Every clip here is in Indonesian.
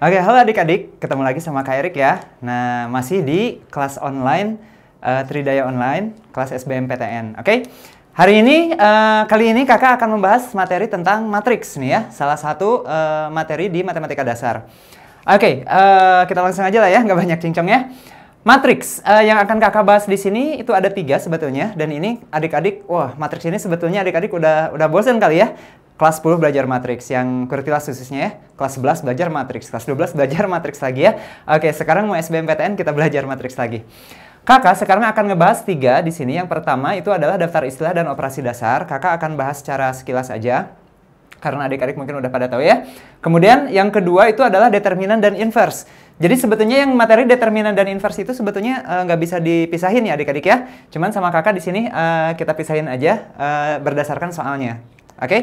Oke, halo adik-adik, ketemu lagi sama Kak Erik ya. Nah, masih di kelas online, uh, Tridaya Online, kelas SBMPTN, oke? Hari ini, uh, kali ini kakak akan membahas materi tentang matriks nih ya, salah satu uh, materi di matematika dasar. Oke, uh, kita langsung aja lah ya, nggak banyak cincong ya. Matriks uh, yang akan kakak bahas di sini itu ada tiga sebetulnya dan ini adik-adik, wah matriks ini sebetulnya adik-adik udah udah bosen kali ya kelas 10 belajar matriks yang kurikulas khususnya ya. Kelas 11 belajar matriks, kelas 12 belajar matriks lagi ya. Oke, sekarang mau SBMPTN kita belajar matriks lagi. Kakak sekarang akan ngebahas tiga di sini. Yang pertama itu adalah daftar istilah dan operasi dasar. Kakak akan bahas secara sekilas aja karena adik-adik mungkin udah pada tahu ya. Kemudian yang kedua itu adalah determinan dan inverse. Jadi sebetulnya yang materi determinan dan inverse itu sebetulnya eh, nggak uh, bisa dipisahin ya adik-adik ya. Cuman sama kakak di sini uh, kita pisahin aja uh, berdasarkan soalnya. Oke? Okay?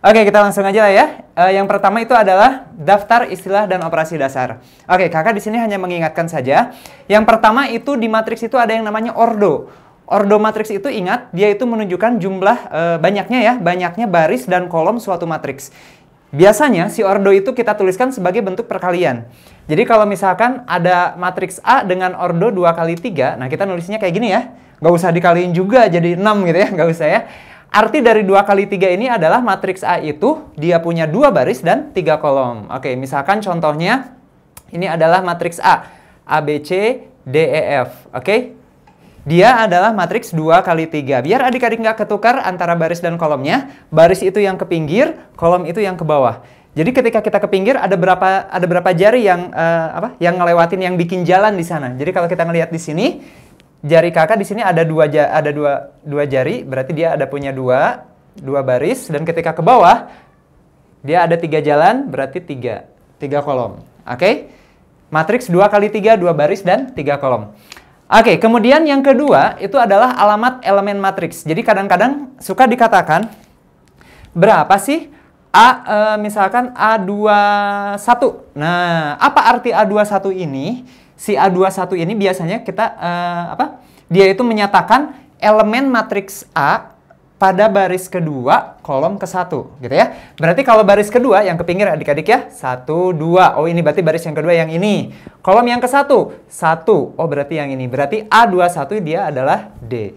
Oke, kita langsung aja lah ya. E, yang pertama itu adalah daftar istilah dan operasi dasar. Oke, kakak di sini hanya mengingatkan saja. Yang pertama itu di matriks itu ada yang namanya ordo. Ordo matriks itu ingat, dia itu menunjukkan jumlah e, banyaknya ya, banyaknya baris dan kolom suatu matriks. Biasanya si ordo itu kita tuliskan sebagai bentuk perkalian. Jadi kalau misalkan ada matriks A dengan ordo 2 kali 3, nah kita nulisnya kayak gini ya. Gak usah dikaliin juga jadi 6 gitu ya, gak usah ya. Arti dari dua kali tiga ini adalah matriks A itu dia punya dua baris dan tiga kolom. Oke, misalkan contohnya ini adalah matriks A. A, B, C, D, E, F. Oke, dia adalah matriks dua kali tiga. Biar adik-adik nggak ketukar antara baris dan kolomnya, baris itu yang ke pinggir, kolom itu yang ke bawah. Jadi ketika kita ke pinggir ada berapa ada berapa jari yang uh, apa yang ngelewatin yang bikin jalan di sana. Jadi kalau kita ngelihat di sini, jari kakak di sini ada dua ada dua dua jari, berarti dia ada punya dua dua baris dan ketika ke bawah dia ada tiga jalan, berarti tiga tiga kolom. Oke, okay? matriks dua kali tiga dua baris dan tiga kolom. Oke, okay, kemudian yang kedua itu adalah alamat elemen matriks. Jadi kadang-kadang suka dikatakan berapa sih A e, misalkan A21. Nah, apa arti A21 ini? si A21 ini biasanya kita uh, apa? Dia itu menyatakan elemen matriks A pada baris kedua kolom ke satu gitu ya. Berarti kalau baris kedua yang ke pinggir adik-adik ya satu dua. Oh ini berarti baris yang kedua yang ini. Kolom yang ke satu satu. Oh berarti yang ini. Berarti A21 dia adalah D.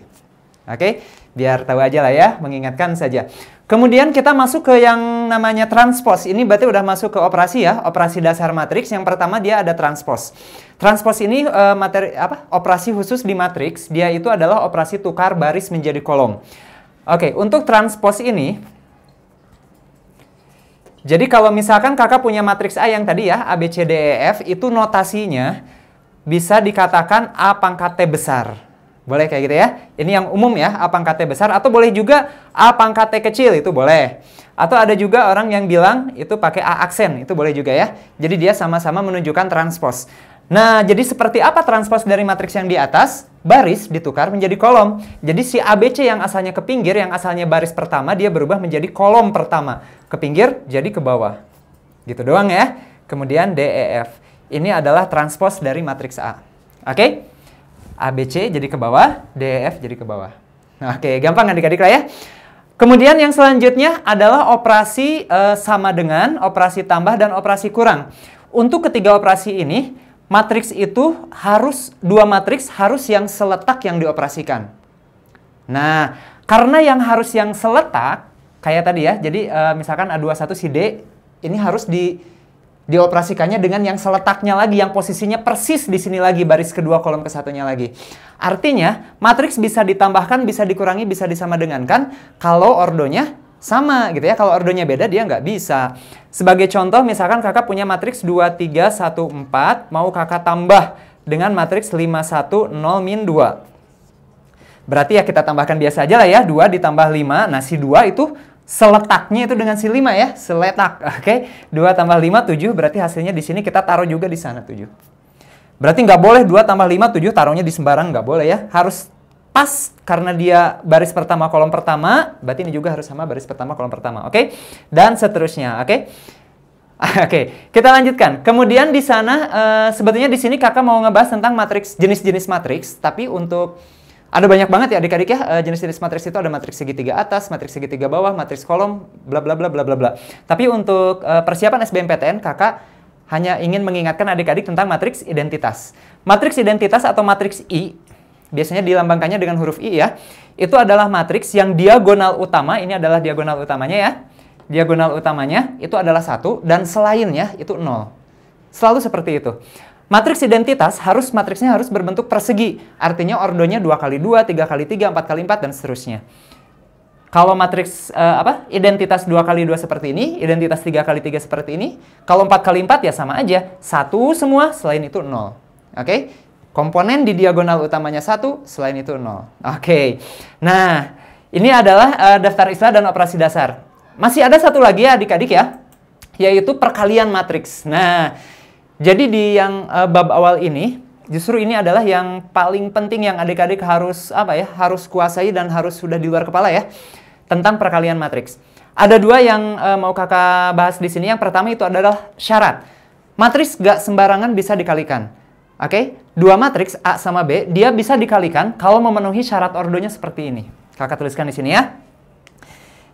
Oke, biar tahu aja lah ya, mengingatkan saja. Kemudian kita masuk ke yang namanya transpose. Ini berarti udah masuk ke operasi ya, operasi dasar matriks. Yang pertama dia ada transpose. Transpose ini uh, materi apa? Operasi khusus di matriks, dia itu adalah operasi tukar baris menjadi kolom. Oke, untuk transpose ini jadi kalau misalkan kakak punya matriks A yang tadi ya, A, B, C, D, E, F, itu notasinya bisa dikatakan A pangkat T besar. Boleh kayak gitu ya. Ini yang umum ya, A pangkat T besar. Atau boleh juga A pangkat T kecil, itu boleh. Atau ada juga orang yang bilang itu pakai A aksen, itu boleh juga ya. Jadi dia sama-sama menunjukkan transpose. Nah, jadi seperti apa transpose dari matriks yang di atas? Baris ditukar menjadi kolom. Jadi si ABC yang asalnya ke pinggir, yang asalnya baris pertama, dia berubah menjadi kolom pertama. Ke pinggir, jadi ke bawah. Gitu doang ya. Kemudian DEF. Ini adalah transpose dari matriks A. Oke? Okay? ABC jadi ke bawah, DEF jadi ke bawah. Nah, Oke, gampang kan adik-adik lah ya. Kemudian yang selanjutnya adalah operasi e, sama dengan, operasi tambah, dan operasi kurang. Untuk ketiga operasi ini, matriks itu harus dua matriks harus yang seletak yang dioperasikan. Nah, karena yang harus yang seletak kayak tadi ya. Jadi uh, misalkan A21 si D ini harus di dioperasikannya dengan yang seletaknya lagi, yang posisinya persis di sini lagi, baris kedua kolom ke kesatunya lagi. Artinya, matriks bisa ditambahkan, bisa dikurangi, bisa disama kan? kalau ordonya sama gitu ya. Kalau ordonya beda dia nggak bisa. Sebagai contoh misalkan kakak punya matriks 2, 3, 1, 4. Mau kakak tambah dengan matriks 5, 1, 0, min 2. Berarti ya kita tambahkan biasa aja lah ya. 2 ditambah 5. Nah si 2 itu seletaknya itu dengan si 5 ya. Seletak. Oke. Okay? 2 tambah 5, 7. Berarti hasilnya di sini kita taruh juga di sana 7. Berarti nggak boleh 2 tambah 5, 7 taruhnya di sembarang nggak boleh ya. Harus pas karena dia baris pertama kolom pertama, berarti ini juga harus sama baris pertama kolom pertama, oke? Okay? Dan seterusnya, oke? Okay? oke, okay, kita lanjutkan. Kemudian di sana uh, sebetulnya di sini Kakak mau ngebahas tentang matriks jenis-jenis matriks, tapi untuk ada banyak banget ya adik-adik ya eh, jenis-jenis matriks itu ada matriks segitiga atas, matriks segitiga bawah, matriks kolom, bla bla bla bla bla bla. Tapi untuk eh, persiapan SBMPTN Kakak hanya ingin mengingatkan adik-adik tentang matriks identitas. Matriks identitas atau matriks I biasanya dilambangkannya dengan huruf I ya, itu adalah matriks yang diagonal utama, ini adalah diagonal utamanya ya, diagonal utamanya itu adalah satu dan selainnya itu nol. Selalu seperti itu. Matriks identitas harus matriksnya harus berbentuk persegi, artinya ordonya dua kali dua, tiga kali tiga, empat kali empat dan seterusnya. Kalau matriks uh, apa identitas dua kali dua seperti ini, identitas tiga kali tiga seperti ini, kalau empat kali empat ya sama aja, satu semua selain itu nol. Oke, okay? Komponen di diagonal utamanya satu, selain itu nol. Oke. Okay. Nah, ini adalah uh, daftar istilah dan operasi dasar. Masih ada satu lagi ya adik-adik ya, yaitu perkalian matriks. Nah, jadi di yang uh, bab awal ini, justru ini adalah yang paling penting yang adik-adik harus apa ya, harus kuasai dan harus sudah di luar kepala ya tentang perkalian matriks. Ada dua yang uh, mau kakak bahas di sini. Yang pertama itu adalah syarat. Matriks gak sembarangan bisa dikalikan. Oke, okay? dua matriks A sama B, dia bisa dikalikan kalau memenuhi syarat ordonya seperti ini. Kakak tuliskan di sini ya.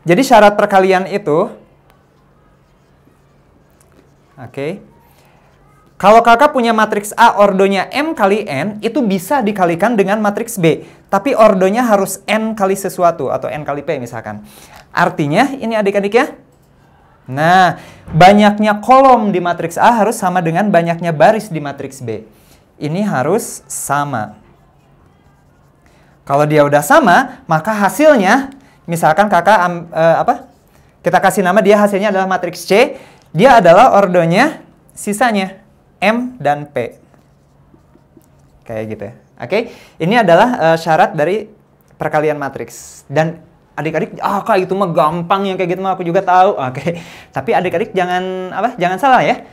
Jadi syarat perkalian itu, oke, okay, kalau kakak punya matriks A ordonya M kali N, itu bisa dikalikan dengan matriks B. Tapi ordonya harus N kali sesuatu, atau N kali P misalkan. Artinya, ini adik-adik ya, Nah, banyaknya kolom di matriks A harus sama dengan banyaknya baris di matriks B ini harus sama. Kalau dia udah sama, maka hasilnya, misalkan kakak um, uh, apa? Kita kasih nama dia hasilnya adalah matriks C. Dia adalah ordonya sisanya M dan P. Kayak gitu ya. Oke, okay? ini adalah uh, syarat dari perkalian matriks. Dan adik-adik, ah kak itu mah gampang ya kayak gitu mah aku juga tahu. Oke, okay. tapi adik-adik jangan apa? Jangan salah ya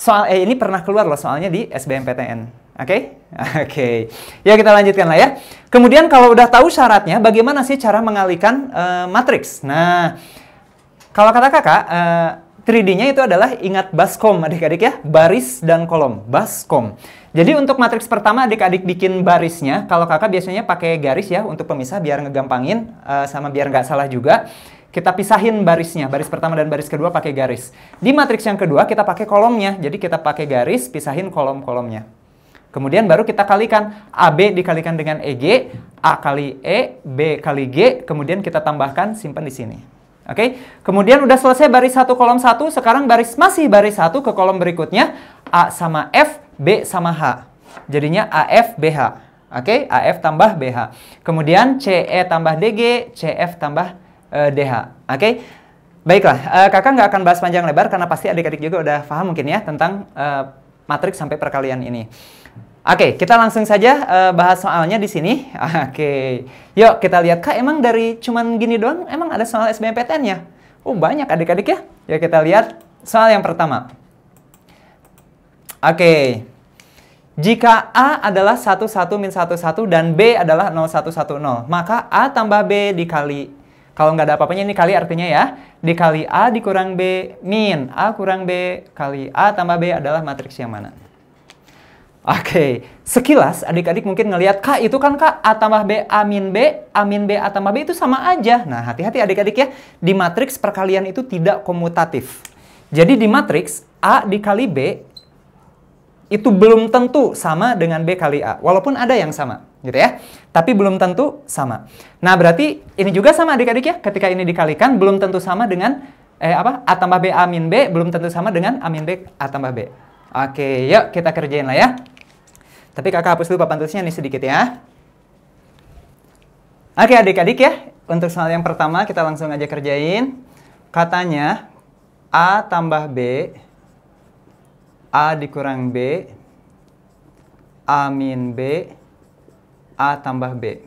soal eh, ini pernah keluar loh soalnya di SBMPTN. Oke? Okay? Oke. Okay. Ya kita lanjutkan lah ya. Kemudian kalau udah tahu syaratnya, bagaimana sih cara mengalihkan uh, matriks? Nah, kalau kata kakak, uh, eh, 3D-nya itu adalah ingat baskom adik-adik ya, baris dan kolom, baskom. Jadi untuk matriks pertama adik-adik bikin barisnya, kalau kakak biasanya pakai garis ya untuk pemisah biar ngegampangin uh, sama biar nggak salah juga kita pisahin barisnya, baris pertama dan baris kedua pakai garis. Di matriks yang kedua kita pakai kolomnya, jadi kita pakai garis, pisahin kolom-kolomnya. Kemudian baru kita kalikan AB dikalikan dengan EG, A kali E, B kali G, kemudian kita tambahkan simpan di sini. Oke, kemudian udah selesai baris satu kolom satu, sekarang baris masih baris satu ke kolom berikutnya A sama F, B sama H. Jadinya AF BH. Oke, AF tambah BH. Kemudian CE tambah DG, CF tambah uh, eh, DH. Oke, okay? baiklah. Uh, kakak nggak akan bahas panjang lebar karena pasti adik-adik juga udah paham mungkin ya tentang uh, matriks sampai perkalian ini. Oke, okay, kita langsung saja uh, bahas soalnya di sini. Oke, okay. yuk kita lihat kak. Emang dari cuman gini doang, emang ada soal sbmptn ya Oh banyak adik-adik ya. Ya kita lihat soal yang pertama. Oke. Okay. Jika A adalah 11 min 11 dan B adalah 0110, maka A tambah B dikali kalau nggak ada apa-apanya ini kali artinya ya. Dikali A dikurang B min. A kurang B kali A tambah B adalah matriks yang mana? Oke, sekilas adik-adik mungkin ngelihat K itu kan K A tambah B A min B, A min B A tambah B itu sama aja. Nah hati-hati adik-adik ya, di matriks perkalian itu tidak komutatif. Jadi di matriks A dikali B itu belum tentu sama dengan B kali A, walaupun ada yang sama gitu ya. Tapi belum tentu sama. Nah, berarti ini juga sama adik-adik ya. Ketika ini dikalikan belum tentu sama dengan eh apa? A tambah B A min B belum tentu sama dengan A min B A tambah B. Oke, yuk kita kerjain lah ya. Tapi kakak hapus dulu papan tulisnya nih sedikit ya. Oke adik-adik ya, untuk soal yang pertama kita langsung aja kerjain. Katanya A tambah B, A dikurang B, A min B, A tambah B.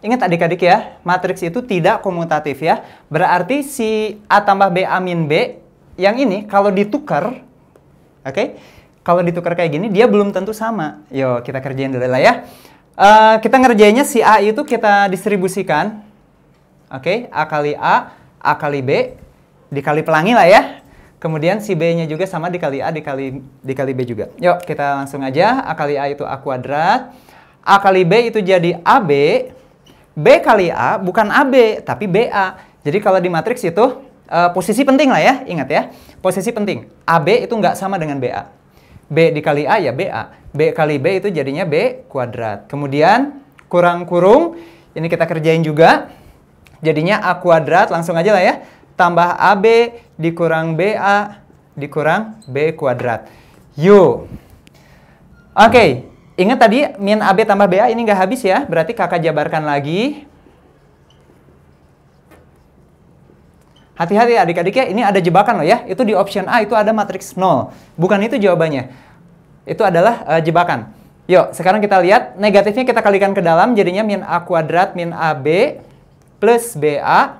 Ingat adik-adik ya, matriks itu tidak komutatif ya. Berarti si A tambah B A min B, yang ini kalau ditukar, oke, okay, kalau ditukar kayak gini, dia belum tentu sama. Yo, kita kerjain dulu lah ya. Uh, kita ngerjainnya si A itu kita distribusikan. Oke, okay, A kali A, A kali B, dikali pelangi lah ya. Kemudian si B-nya juga sama dikali A dikali dikali B juga. Yuk, kita langsung aja. A kali A itu A kuadrat A kali B itu jadi AB, B kali A bukan AB tapi BA. Jadi kalau di matriks itu uh, posisi penting lah ya, ingat ya. Posisi penting. AB itu nggak sama dengan BA. B dikali A ya BA. B kali B itu jadinya B kuadrat. Kemudian kurang kurung, ini kita kerjain juga. Jadinya A kuadrat, langsung aja lah ya. Tambah AB dikurang BA dikurang B kuadrat. Yuk. Oke, okay. Ingat tadi min AB tambah BA ini nggak habis ya, berarti kakak jabarkan lagi. Hati-hati ya, adik-adik ya, ini ada jebakan loh ya. Itu di option A itu ada matriks 0. Bukan itu jawabannya. Itu adalah uh, jebakan. Yuk, sekarang kita lihat negatifnya kita kalikan ke dalam jadinya min A kuadrat min AB plus BA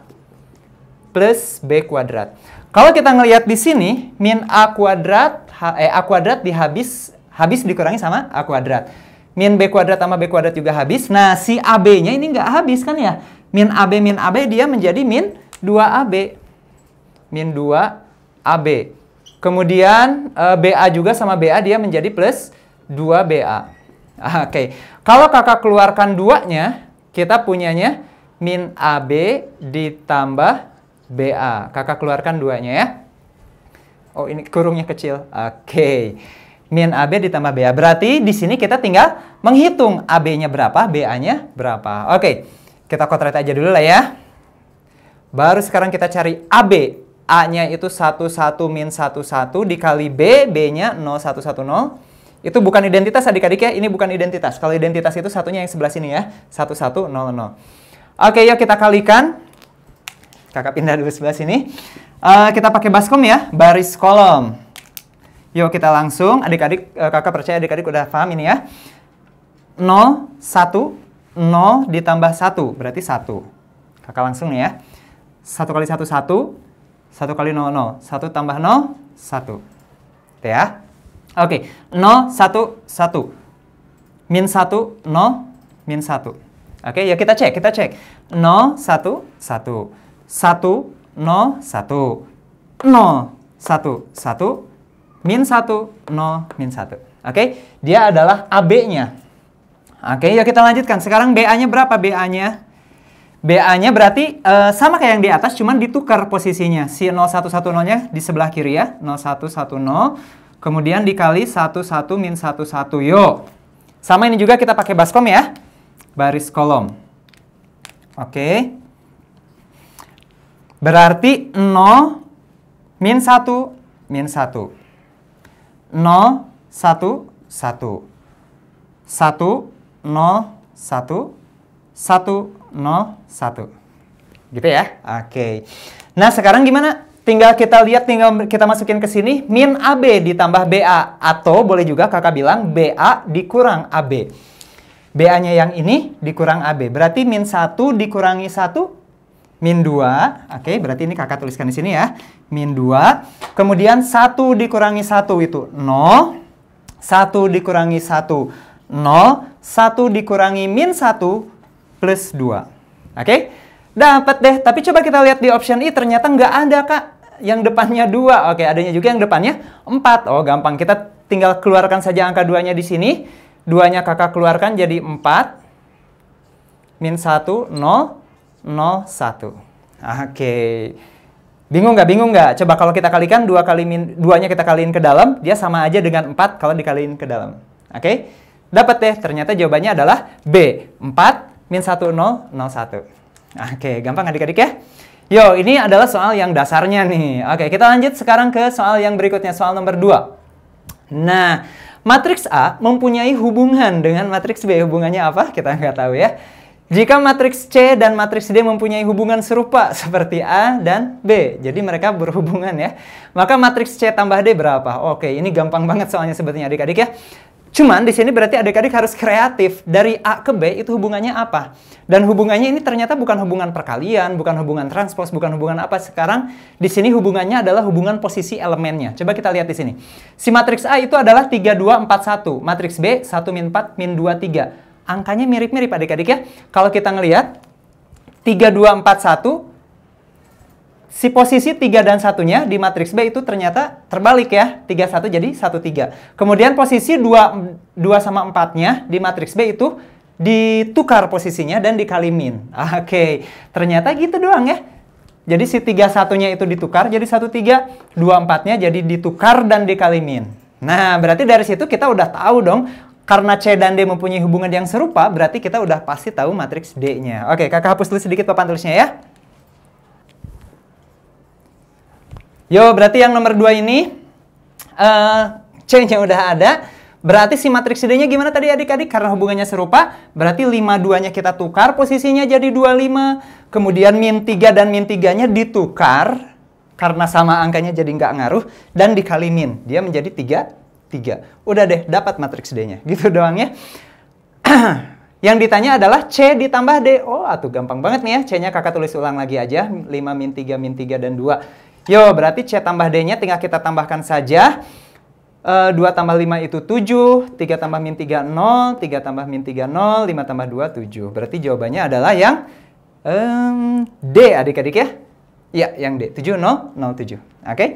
plus B kuadrat. Kalau kita ngelihat di sini, min A kuadrat, eh, A kuadrat dihabis habis dikurangi sama A kuadrat. Min B kuadrat sama B kuadrat juga habis. Nah, si AB-nya ini nggak habis kan ya? Min AB, min AB, dia menjadi min 2AB. Min 2AB. Kemudian eh, BA juga sama BA, dia menjadi plus 2BA. Ah, oke, okay. kalau kakak keluarkan duanya, kita punyanya min AB ditambah BA. Kakak keluarkan duanya ya. Oh, ini kurungnya kecil. Oke. Okay min AB ditambah BA. Berarti di sini kita tinggal menghitung AB-nya berapa, BA-nya berapa. Oke, kita kotret aja dulu lah ya. Baru sekarang kita cari AB. A-nya itu 11 min 11 dikali B, B-nya 0110. Itu bukan identitas adik-adik ya, ini bukan identitas. Kalau identitas itu satunya yang sebelah sini ya, 1100. Oke, yuk kita kalikan. Kakak pindah dulu sebelah sini. Uh, kita pakai baskom ya, baris kolom. Yuk kita langsung, adik-adik, eh, kakak percaya adik-adik udah paham ini ya. 0, 1, 0 ditambah 1, berarti 1. Kakak langsung nih ya. 1 kali 1, 1. 1 kali 0, 0. 1 tambah 0, 1. Gitu ya. Oke, 0, 1, 1. Min 1, 0, min 1. Oke, yuk kita cek, kita cek. 0, 1, 1. 1, 0, 1. 0, 1, 1 min 1, 0, min 1. Oke, okay? dia adalah AB-nya. Oke, okay, yuk kita lanjutkan. Sekarang BA-nya berapa BA-nya? BA-nya berarti uh, sama kayak yang di atas, cuman ditukar posisinya. Si 0110-nya di sebelah kiri ya, 0110. Kemudian dikali 11 min 11, yo. Sama ini juga kita pakai baskom ya. Baris kolom. Oke. Okay. Berarti 0 min 1 min 1. 0 1 1 1 0 1 1 0 1 gitu ya oke okay. nah sekarang gimana tinggal kita lihat tinggal kita masukin ke sini min AB ditambah BA atau boleh juga kakak bilang BA dikurang AB BA nya yang ini dikurang AB berarti min 1 dikurangi 1 min 2, oke okay, berarti ini kakak tuliskan di sini ya, min 2, kemudian 1 dikurangi 1 itu 0, 1 dikurangi 1, 0, 1 dikurangi min 1 plus 2, oke? Okay? Dapat deh, tapi coba kita lihat di option I ternyata nggak ada kak yang depannya 2, oke okay, adanya juga yang depannya 4, oh gampang, kita tinggal keluarkan saja angka 2-nya di sini, 2-nya kakak keluarkan jadi 4, min 1, 0, 01. Oke. Bingung nggak? Bingung nggak? Coba kalau kita kalikan dua kali min, duanya kita kaliin ke dalam, dia sama aja dengan 4 kalau dikaliin ke dalam. Oke? Dapat deh. Ternyata jawabannya adalah B. 4 min 1 0 0 1. Oke, gampang adik-adik ya? Yo, ini adalah soal yang dasarnya nih. Oke, kita lanjut sekarang ke soal yang berikutnya, soal nomor 2. Nah, matriks A mempunyai hubungan dengan matriks B. Hubungannya apa? Kita nggak tahu ya. Jika matriks C dan matriks D mempunyai hubungan serupa seperti A dan B, jadi mereka berhubungan ya. Maka matriks C tambah D berapa? Oke, ini gampang banget soalnya sebetulnya adik-adik ya. Cuman di sini berarti adik-adik harus kreatif. Dari A ke B itu hubungannya apa? Dan hubungannya ini ternyata bukan hubungan perkalian, bukan hubungan transpos, bukan hubungan apa. Sekarang di sini hubungannya adalah hubungan posisi elemennya. Coba kita lihat di sini. Si matriks A itu adalah 3, 2, 4, 1. Matriks B 1, min 4, min 2, 3 angkanya mirip-mirip adik-adik ya. Kalau kita ngelihat 3, 2, 4, 1, si posisi 3 dan satunya di matriks B itu ternyata terbalik ya. 3, 1 jadi 1, 3. Kemudian posisi 2, 2 sama 4-nya di matriks B itu ditukar posisinya dan dikali min. Oke, okay. ternyata gitu doang ya. Jadi si 3 satunya itu ditukar jadi 1, 3. 2, 4-nya jadi ditukar dan dikali min. Nah, berarti dari situ kita udah tahu dong karena C dan D mempunyai hubungan yang serupa, berarti kita udah pasti tahu matriks D-nya. Oke, kakak hapus dulu sedikit papan tulisnya ya. Yo, berarti yang nomor 2 ini, uh, eh, C-nya udah ada. Berarti si matriks D-nya gimana tadi adik-adik? Karena hubungannya serupa, berarti 5 2-nya kita tukar, posisinya jadi 25. Kemudian min 3 dan min 3-nya ditukar, karena sama angkanya jadi nggak ngaruh, dan dikali min. Dia menjadi 3 3. Udah deh, dapat matriks D-nya. Gitu doang ya. Yang ditanya adalah C ditambah D. Oh, atuh gampang banget nih ya. C-nya kakak tulis ulang lagi aja. 5 min 3 min 3 dan 2. Yo, berarti C tambah D-nya tinggal kita tambahkan saja. Uh, eh, 2 tambah 5 itu 7. 3 tambah min 3, 0. 3 tambah min 3, 0. 5 tambah 2, 7. Berarti jawabannya adalah yang um, D adik-adik ya. Ya, yang D. 7, 0, 0, 7. Oke? Okay?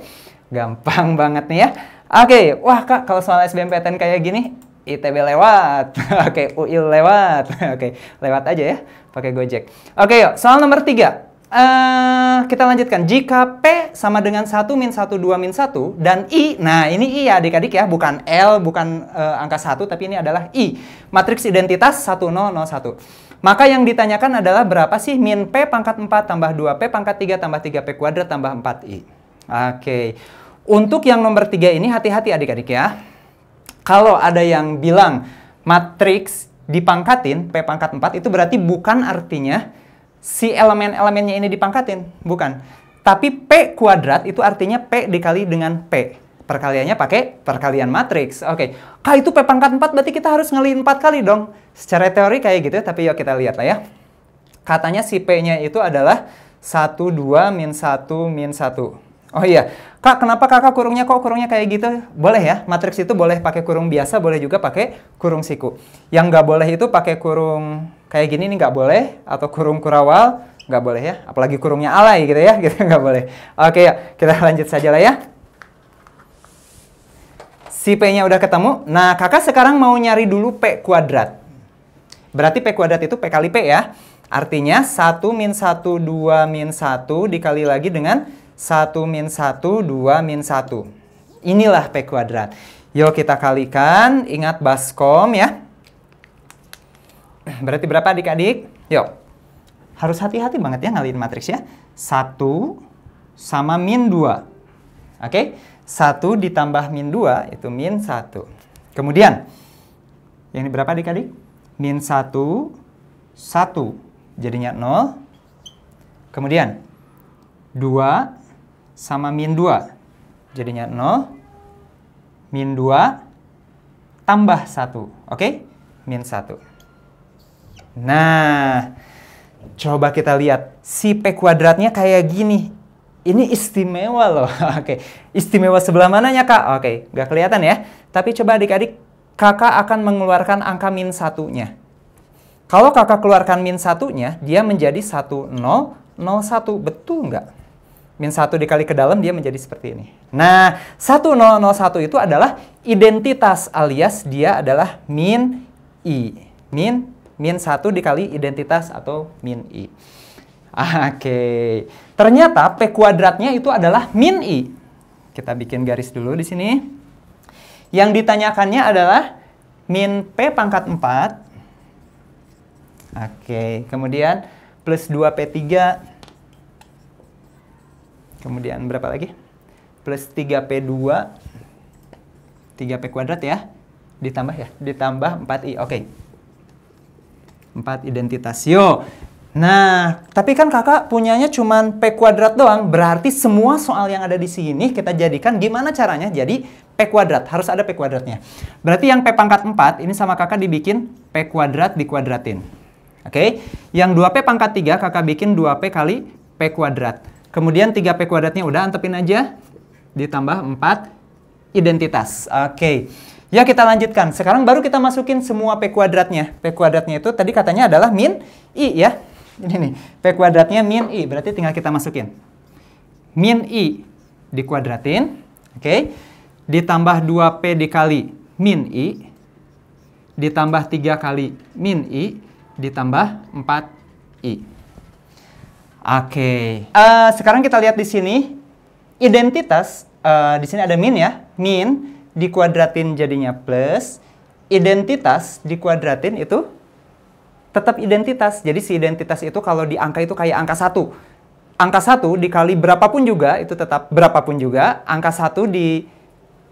Gampang banget nih ya. Oke, okay. wah kak kalau soal SBMPTN kayak gini, ITB lewat, oke, okay, UI lewat, oke, okay, lewat aja ya, pakai Gojek. Oke, okay, yuk, soal nomor tiga. Uh, kita lanjutkan. Jika P sama dengan 1 min 1, 2 min 1, dan I, nah ini I ya adik-adik ya, bukan L, bukan uh, angka 1, tapi ini adalah I. Matriks identitas 1, 0, 0, 1. Maka yang ditanyakan adalah berapa sih min P pangkat 4 tambah 2P pangkat 3 tambah 3P kuadrat tambah 4I. Oke. Okay. Untuk yang nomor tiga ini hati-hati adik-adik ya. Kalau ada yang bilang matriks dipangkatin P pangkat 4 itu berarti bukan artinya si elemen-elemennya ini dipangkatin, bukan. Tapi P kuadrat itu artinya P dikali dengan P. Perkaliannya pakai perkalian matriks. Oke, okay. K itu P pangkat 4 berarti kita harus ngeliin 4 kali dong. Secara teori kayak gitu, tapi yuk kita lihat lah ya. Katanya si P-nya itu adalah 1, 2, min 1, min 1. Oh iya, Kak, kenapa kakak kurungnya kok kurungnya kayak gitu? Boleh ya, matriks itu boleh pakai kurung biasa, boleh juga pakai kurung siku. Yang nggak boleh itu pakai kurung kayak gini nih nggak boleh, atau kurung kurawal nggak boleh ya. Apalagi kurungnya alay gitu ya, gitu nggak boleh. Oke ya, kita lanjut saja lah ya. Si P-nya udah ketemu. Nah, kakak sekarang mau nyari dulu P kuadrat. Berarti P kuadrat itu P kali P ya. Artinya 1 min 1, 2 min 1 dikali lagi dengan 1 min 1, 2 min 1. Inilah P kuadrat. Yuk kita kalikan, ingat baskom ya. Berarti berapa adik-adik? Yuk. Harus hati-hati banget ya ngalihin matriks ya. 1 sama min 2. Oke, okay? 1 ditambah min 2 itu min 1. Kemudian, yang ini berapa adik-adik? Min 1, 1. Jadinya 0. Kemudian, 2 sama min 2. Jadinya 0, min 2, tambah 1. Oke? Okay? Min 1. Nah, coba kita lihat. Si P kuadratnya kayak gini. Ini istimewa loh. Oke, okay. istimewa sebelah mananya, Kak? Oke, okay. nggak kelihatan ya. Tapi coba adik-adik, kakak akan mengeluarkan angka min 1-nya. Kalau kakak keluarkan min 1-nya, dia menjadi 1, 0, 0, 1. Betul nggak? min 1 dikali ke dalam dia menjadi seperti ini. Nah, 1001 itu adalah identitas alias dia adalah min i. Min min 1 dikali identitas atau min i. Oke. Okay. Ternyata P kuadratnya itu adalah min i. Kita bikin garis dulu di sini. Yang ditanyakannya adalah min P pangkat 4. Oke, okay. kemudian plus 2P3 Kemudian berapa lagi? Plus 3P2 3P kuadrat ya. Ditambah ya, ditambah 4I. Oke. Okay. 4 identitas. Yo. Nah, tapi kan kakak punyanya cuma P kuadrat doang. Berarti semua soal yang ada di sini kita jadikan gimana caranya? Jadi P kuadrat. Harus ada P kuadratnya. Berarti yang P pangkat 4 ini sama kakak dibikin P kuadrat dikuadratin. Oke? Okay? Yang 2P pangkat 3 kakak bikin 2P kali P kuadrat. Kemudian 3P kuadratnya udah antepin aja. Ditambah 4 identitas. Oke. Okay. Ya kita lanjutkan. Sekarang baru kita masukin semua P kuadratnya. P kuadratnya itu tadi katanya adalah min I ya. Ini nih. P kuadratnya min I. Berarti tinggal kita masukin. Min I dikuadratin. Oke. Okay. Ditambah 2P dikali min I. Ditambah 3 kali min I. Ditambah 4 I. Oke. Okay. Uh, eh, sekarang kita lihat di sini identitas uh, di sini ada min ya. Min dikuadratin jadinya plus. Identitas dikuadratin itu tetap identitas. Jadi si identitas itu kalau di angka itu kayak angka satu. Angka satu dikali berapapun juga itu tetap berapapun juga. Angka satu di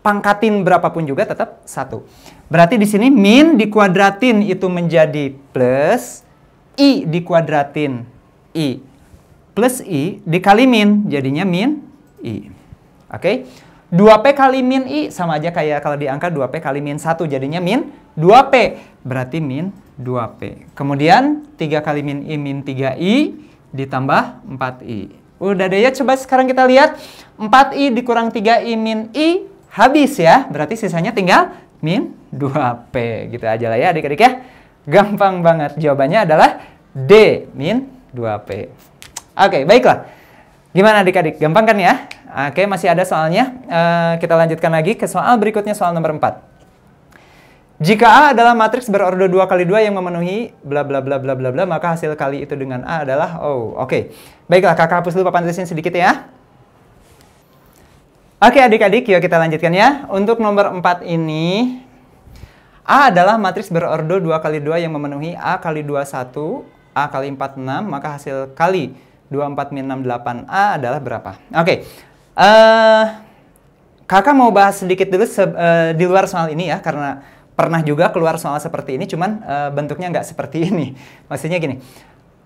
pangkatin berapapun juga tetap satu. Berarti di sini min dikuadratin itu menjadi plus i dikuadratin i plus I dikali min, jadinya min I. Oke, okay? 2P kali min I sama aja kayak kalau di angka 2P kali min 1, jadinya min 2P. Berarti min 2P. Kemudian 3 kali min I min 3I ditambah 4I. Udah deh ya, coba sekarang kita lihat 4I dikurang 3I min I habis ya. Berarti sisanya tinggal min 2P. Gitu aja lah ya adik-adik ya. Gampang banget. Jawabannya adalah D min 2P. Oke, okay, baiklah. Gimana adik-adik? Gampang kan ya? Oke, okay, masih ada soalnya. Uh, kita lanjutkan lagi ke soal berikutnya, soal nomor 4. Jika A adalah matriks berordo 2 kali 2 yang memenuhi bla bla bla bla bla bla, maka hasil kali itu dengan A adalah Oh, Oke. Okay. Baiklah, Kakak hapus dulu papan tulisnya sedikit ya. Oke, okay, adik-adik, yuk kita lanjutkan ya. Untuk nomor 4 ini A adalah matriks berordo 2 kali 2 yang memenuhi A kali 2 1, A kali 4 6, maka hasil kali delapan a adalah berapa? Oke, okay. uh, eh, kakak mau bahas sedikit dulu uh, di luar soal ini ya, karena pernah juga keluar soal seperti ini, cuman uh, bentuknya nggak seperti ini. Maksudnya gini,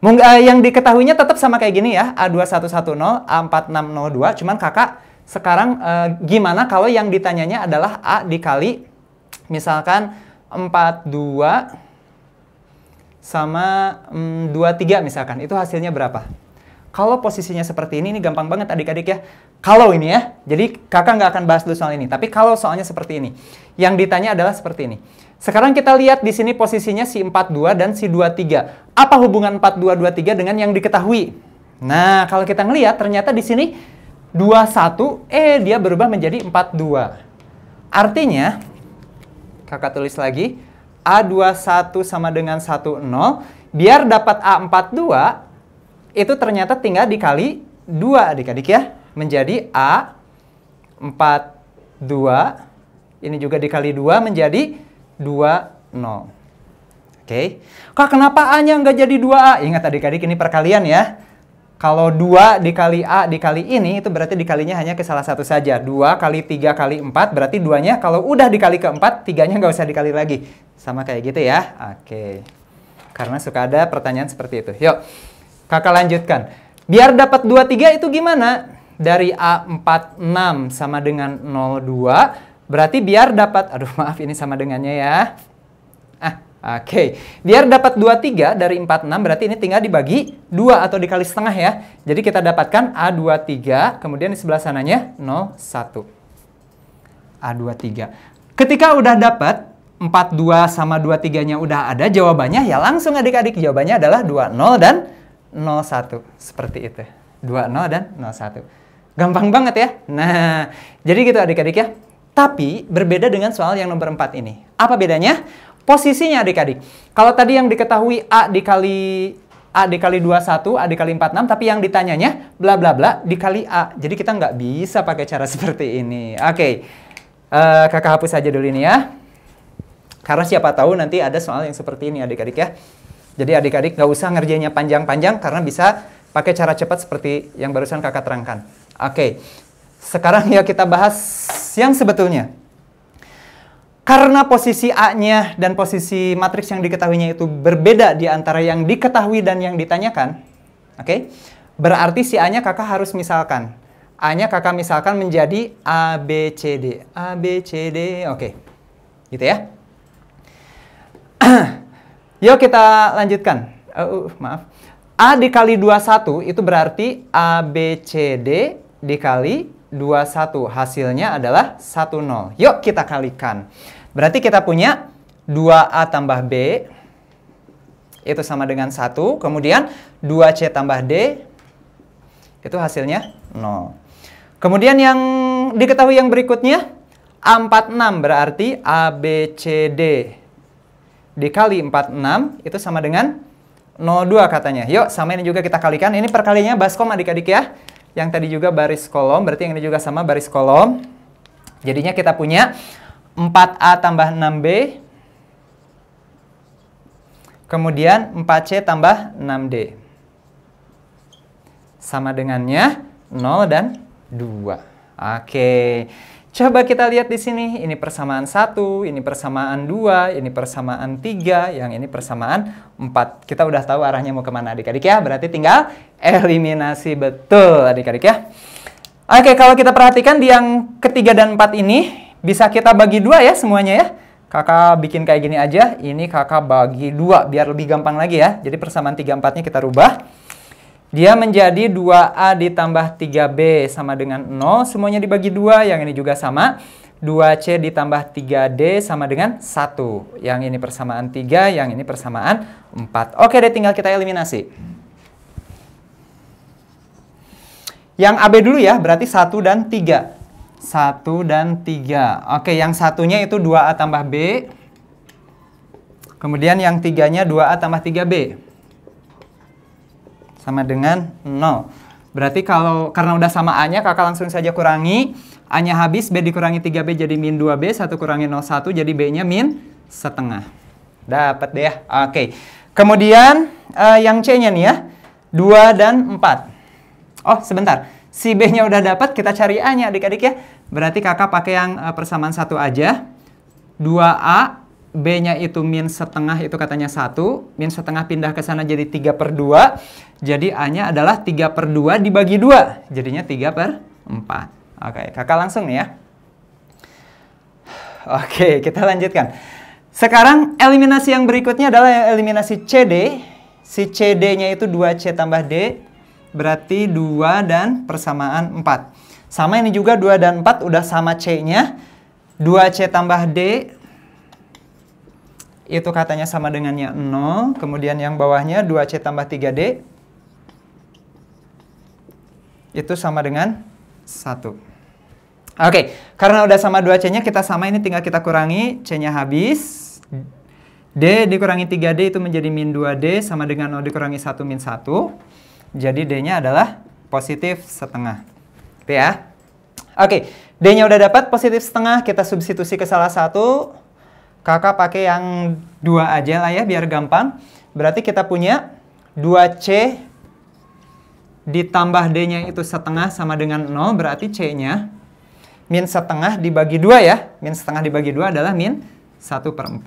Mung, uh, yang diketahuinya tetap sama kayak gini ya, A2110, A4602, cuman kakak sekarang uh, gimana kalau yang ditanyanya adalah A dikali misalkan 42 sama mm, 23 misalkan, itu hasilnya berapa? Kalau posisinya seperti ini, ini gampang banget adik-adik ya. Kalau ini ya, jadi kakak nggak akan bahas dulu soal ini. Tapi kalau soalnya seperti ini, yang ditanya adalah seperti ini. Sekarang kita lihat di sini posisinya si 42 dan si 23. Apa hubungan 4223 dengan yang diketahui? Nah, kalau kita ngelihat ternyata di sini 21, eh dia berubah menjadi 42. Artinya, kakak tulis lagi, A21 sama dengan 10. Biar dapat A42, itu ternyata tinggal dikali 2 adik-adik ya. Menjadi A 4, 2. Ini juga dikali 2 menjadi 2, 0. Oke. Okay. Kak, kenapa A-nya nggak jadi 2A? Ingat adik-adik ini perkalian ya. Kalau 2 dikali A dikali ini, itu berarti dikalinya hanya ke salah satu saja. 2 kali 3 kali 4, berarti 2-nya kalau udah dikali ke 4, 3-nya nggak usah dikali lagi. Sama kayak gitu ya. Oke. Okay. Karena suka ada pertanyaan seperti itu. Yuk. Kakak lanjutkan. Biar dapat 23 itu gimana? Dari A46 sama dengan 02, berarti biar dapat, aduh maaf ini sama dengannya ya. Ah, Oke, okay. biar dapat 23 dari 46 berarti ini tinggal dibagi 2 atau dikali setengah ya. Jadi kita dapatkan A23, kemudian di sebelah sananya 01. A23. Ketika udah dapat 42 sama 23-nya udah ada jawabannya ya langsung adik-adik jawabannya adalah 20 dan 01 seperti itu. 20 dan 01. Gampang banget ya. Nah, jadi gitu adik-adik ya. Tapi berbeda dengan soal yang nomor 4 ini. Apa bedanya? Posisinya adik-adik. Kalau tadi yang diketahui A dikali A dikali 21, A dikali 46, tapi yang ditanyanya bla bla bla dikali A. Jadi kita nggak bisa pakai cara seperti ini. Oke, okay. uh, eh, kakak hapus aja dulu ini ya. Karena siapa tahu nanti ada soal yang seperti ini adik-adik ya. Jadi adik-adik nggak usah ngerjainnya panjang-panjang karena bisa pakai cara cepat seperti yang barusan kakak terangkan. Oke, sekarang ya kita bahas yang sebetulnya. Karena posisi A-nya dan posisi matriks yang diketahuinya itu berbeda di antara yang diketahui dan yang ditanyakan, oke? Okay? Berarti si A-nya kakak harus misalkan. A-nya kakak misalkan menjadi A, B, C, D. A, B, C, D, oke. Okay. Gitu ya. Yuk kita lanjutkan. Uh, uh, maaf. A dikali 21 itu berarti ABCD dikali 21. Hasilnya adalah 10. Yuk kita kalikan. Berarti kita punya 2A tambah B itu sama dengan 1. Kemudian 2C tambah D itu hasilnya 0. Kemudian yang diketahui yang berikutnya A46 berarti ABCD dikali 46 itu sama dengan 02 katanya. Yuk, sama ini juga kita kalikan. Ini perkalinya baskom adik-adik ya. Yang tadi juga baris kolom, berarti yang ini juga sama baris kolom. Jadinya kita punya 4A tambah 6B. Kemudian 4C tambah 6D. Sama dengannya 0 dan 2. Oke. Okay. Coba kita lihat di sini, ini persamaan satu ini persamaan dua ini persamaan tiga yang ini persamaan empat Kita udah tahu arahnya mau kemana adik-adik ya, berarti tinggal eliminasi betul adik-adik ya. Oke, kalau kita perhatikan di yang ketiga dan empat ini, bisa kita bagi dua ya semuanya ya. Kakak bikin kayak gini aja, ini kakak bagi dua biar lebih gampang lagi ya. Jadi persamaan tiga empatnya kita rubah. Dia menjadi 2A ditambah 3B sama dengan 0, semuanya dibagi 2, yang ini juga sama. 2C ditambah 3D sama dengan 1. Yang ini persamaan 3, yang ini persamaan 4. Oke deh, tinggal kita eliminasi. Yang AB dulu ya, berarti 1 dan 3. 1 dan 3. Oke, yang satunya itu 2A tambah B. Kemudian yang tiganya 2A tambah 3B sama dengan 0. Berarti kalau karena udah sama A-nya, kakak langsung saja kurangi. A-nya habis, B dikurangi 3B jadi min 2B, 1 kurangi 0, 1 jadi B-nya min setengah. Dapat deh ya. Oke. Okay. Kemudian uh, yang C-nya nih ya, 2 dan 4. Oh, sebentar. Si B-nya udah dapat, kita cari A-nya adik-adik ya. Berarti kakak pakai yang uh, persamaan satu aja. 2A B-nya itu min setengah itu katanya 1, min setengah pindah ke sana jadi 3 per 2. Jadi A-nya adalah 3 per 2 dibagi 2. Jadinya 3 per 4. Oke, kakak langsung nih ya. Oke, kita lanjutkan. Sekarang eliminasi yang berikutnya adalah eliminasi CD. Si CD-nya itu 2C tambah D. Berarti 2 dan persamaan 4. Sama ini juga 2 dan 4 udah sama C-nya. 2C tambah D itu katanya sama dengannya 0. Kemudian yang bawahnya 2C tambah 3D itu sama dengan 1. Oke, okay, karena udah sama 2C-nya, kita sama ini tinggal kita kurangi, C-nya habis. D dikurangi 3D itu menjadi min 2D sama dengan 0 dikurangi 1 min 1. Jadi D-nya adalah positif setengah. Gitu ya. Oke, okay, D-nya udah dapat positif setengah, kita substitusi ke salah satu. Kakak pakai yang 2 aja lah ya, biar gampang. Berarti kita punya 2C ditambah D-nya itu setengah sama dengan 0, berarti C-nya min setengah dibagi 2 ya. Min setengah dibagi 2 adalah min 1 per 4.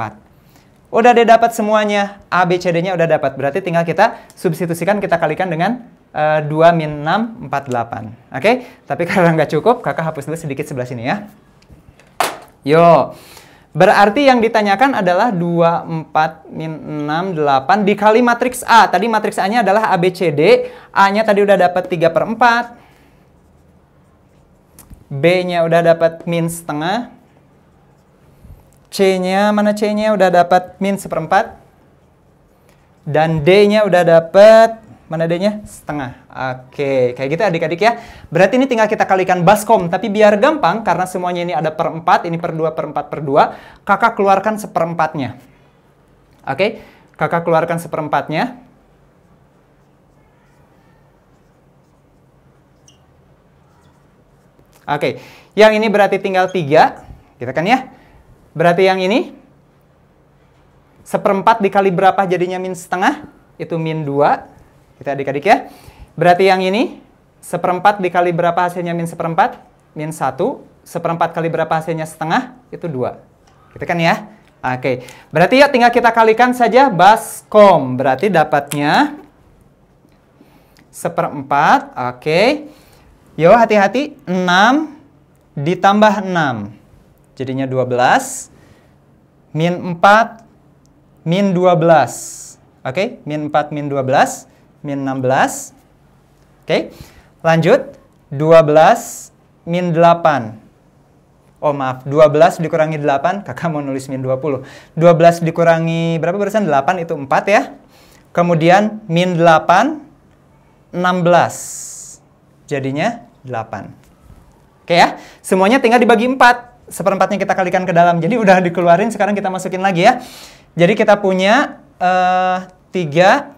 Udah D dapat semuanya, A, B, C, D-nya udah dapat. Berarti tinggal kita substitusikan, kita kalikan dengan uh, eh, 2 min 6, 4, 8. Oke, okay? tapi karena nggak cukup, kakak hapus dulu sedikit sebelah sini ya. Yo, Berarti yang ditanyakan adalah 2, 4, 6, 8 dikali matriks A. Tadi matriks A-nya adalah ABCD. A-nya tadi udah dapat 3 per 4. B-nya udah dapat min setengah. C-nya, mana C-nya udah dapat min seperempat. Dan D-nya udah dapat Mana adanya Setengah. Oke, kayak gitu ya adik-adik ya. Berarti ini tinggal kita kalikan baskom. Tapi biar gampang, karena semuanya ini ada per 4, ini per 2, per 4, per 2. Kakak keluarkan seperempatnya. Oke, kakak keluarkan seperempatnya. Oke, yang ini berarti tinggal 3. kita gitu kan ya. Berarti yang ini seperempat dikali berapa jadinya min setengah? Itu min 2 kita adik-adik ya. Berarti yang ini, seperempat dikali berapa hasilnya min seperempat? Min satu. Seperempat kali berapa hasilnya setengah? Itu dua. Kita gitu kan ya? Oke. Berarti ya tinggal kita kalikan saja baskom. Berarti dapatnya seperempat. Oke. Yo, hati-hati. 6 ditambah 6. Jadinya 12. Min 4, min 12. Oke, min 4, min 12 min 16. Oke, okay. lanjut. 12 min 8. Oh maaf, 12 dikurangi 8, kakak mau nulis min 20. 12 dikurangi berapa barusan? 8 itu 4 ya. Kemudian min 8, 16. Jadinya 8. Oke ya, semuanya tinggal dibagi 4. Seperempatnya kita kalikan ke dalam. Jadi udah dikeluarin, sekarang kita masukin lagi ya. Jadi kita punya uh, eh, 3,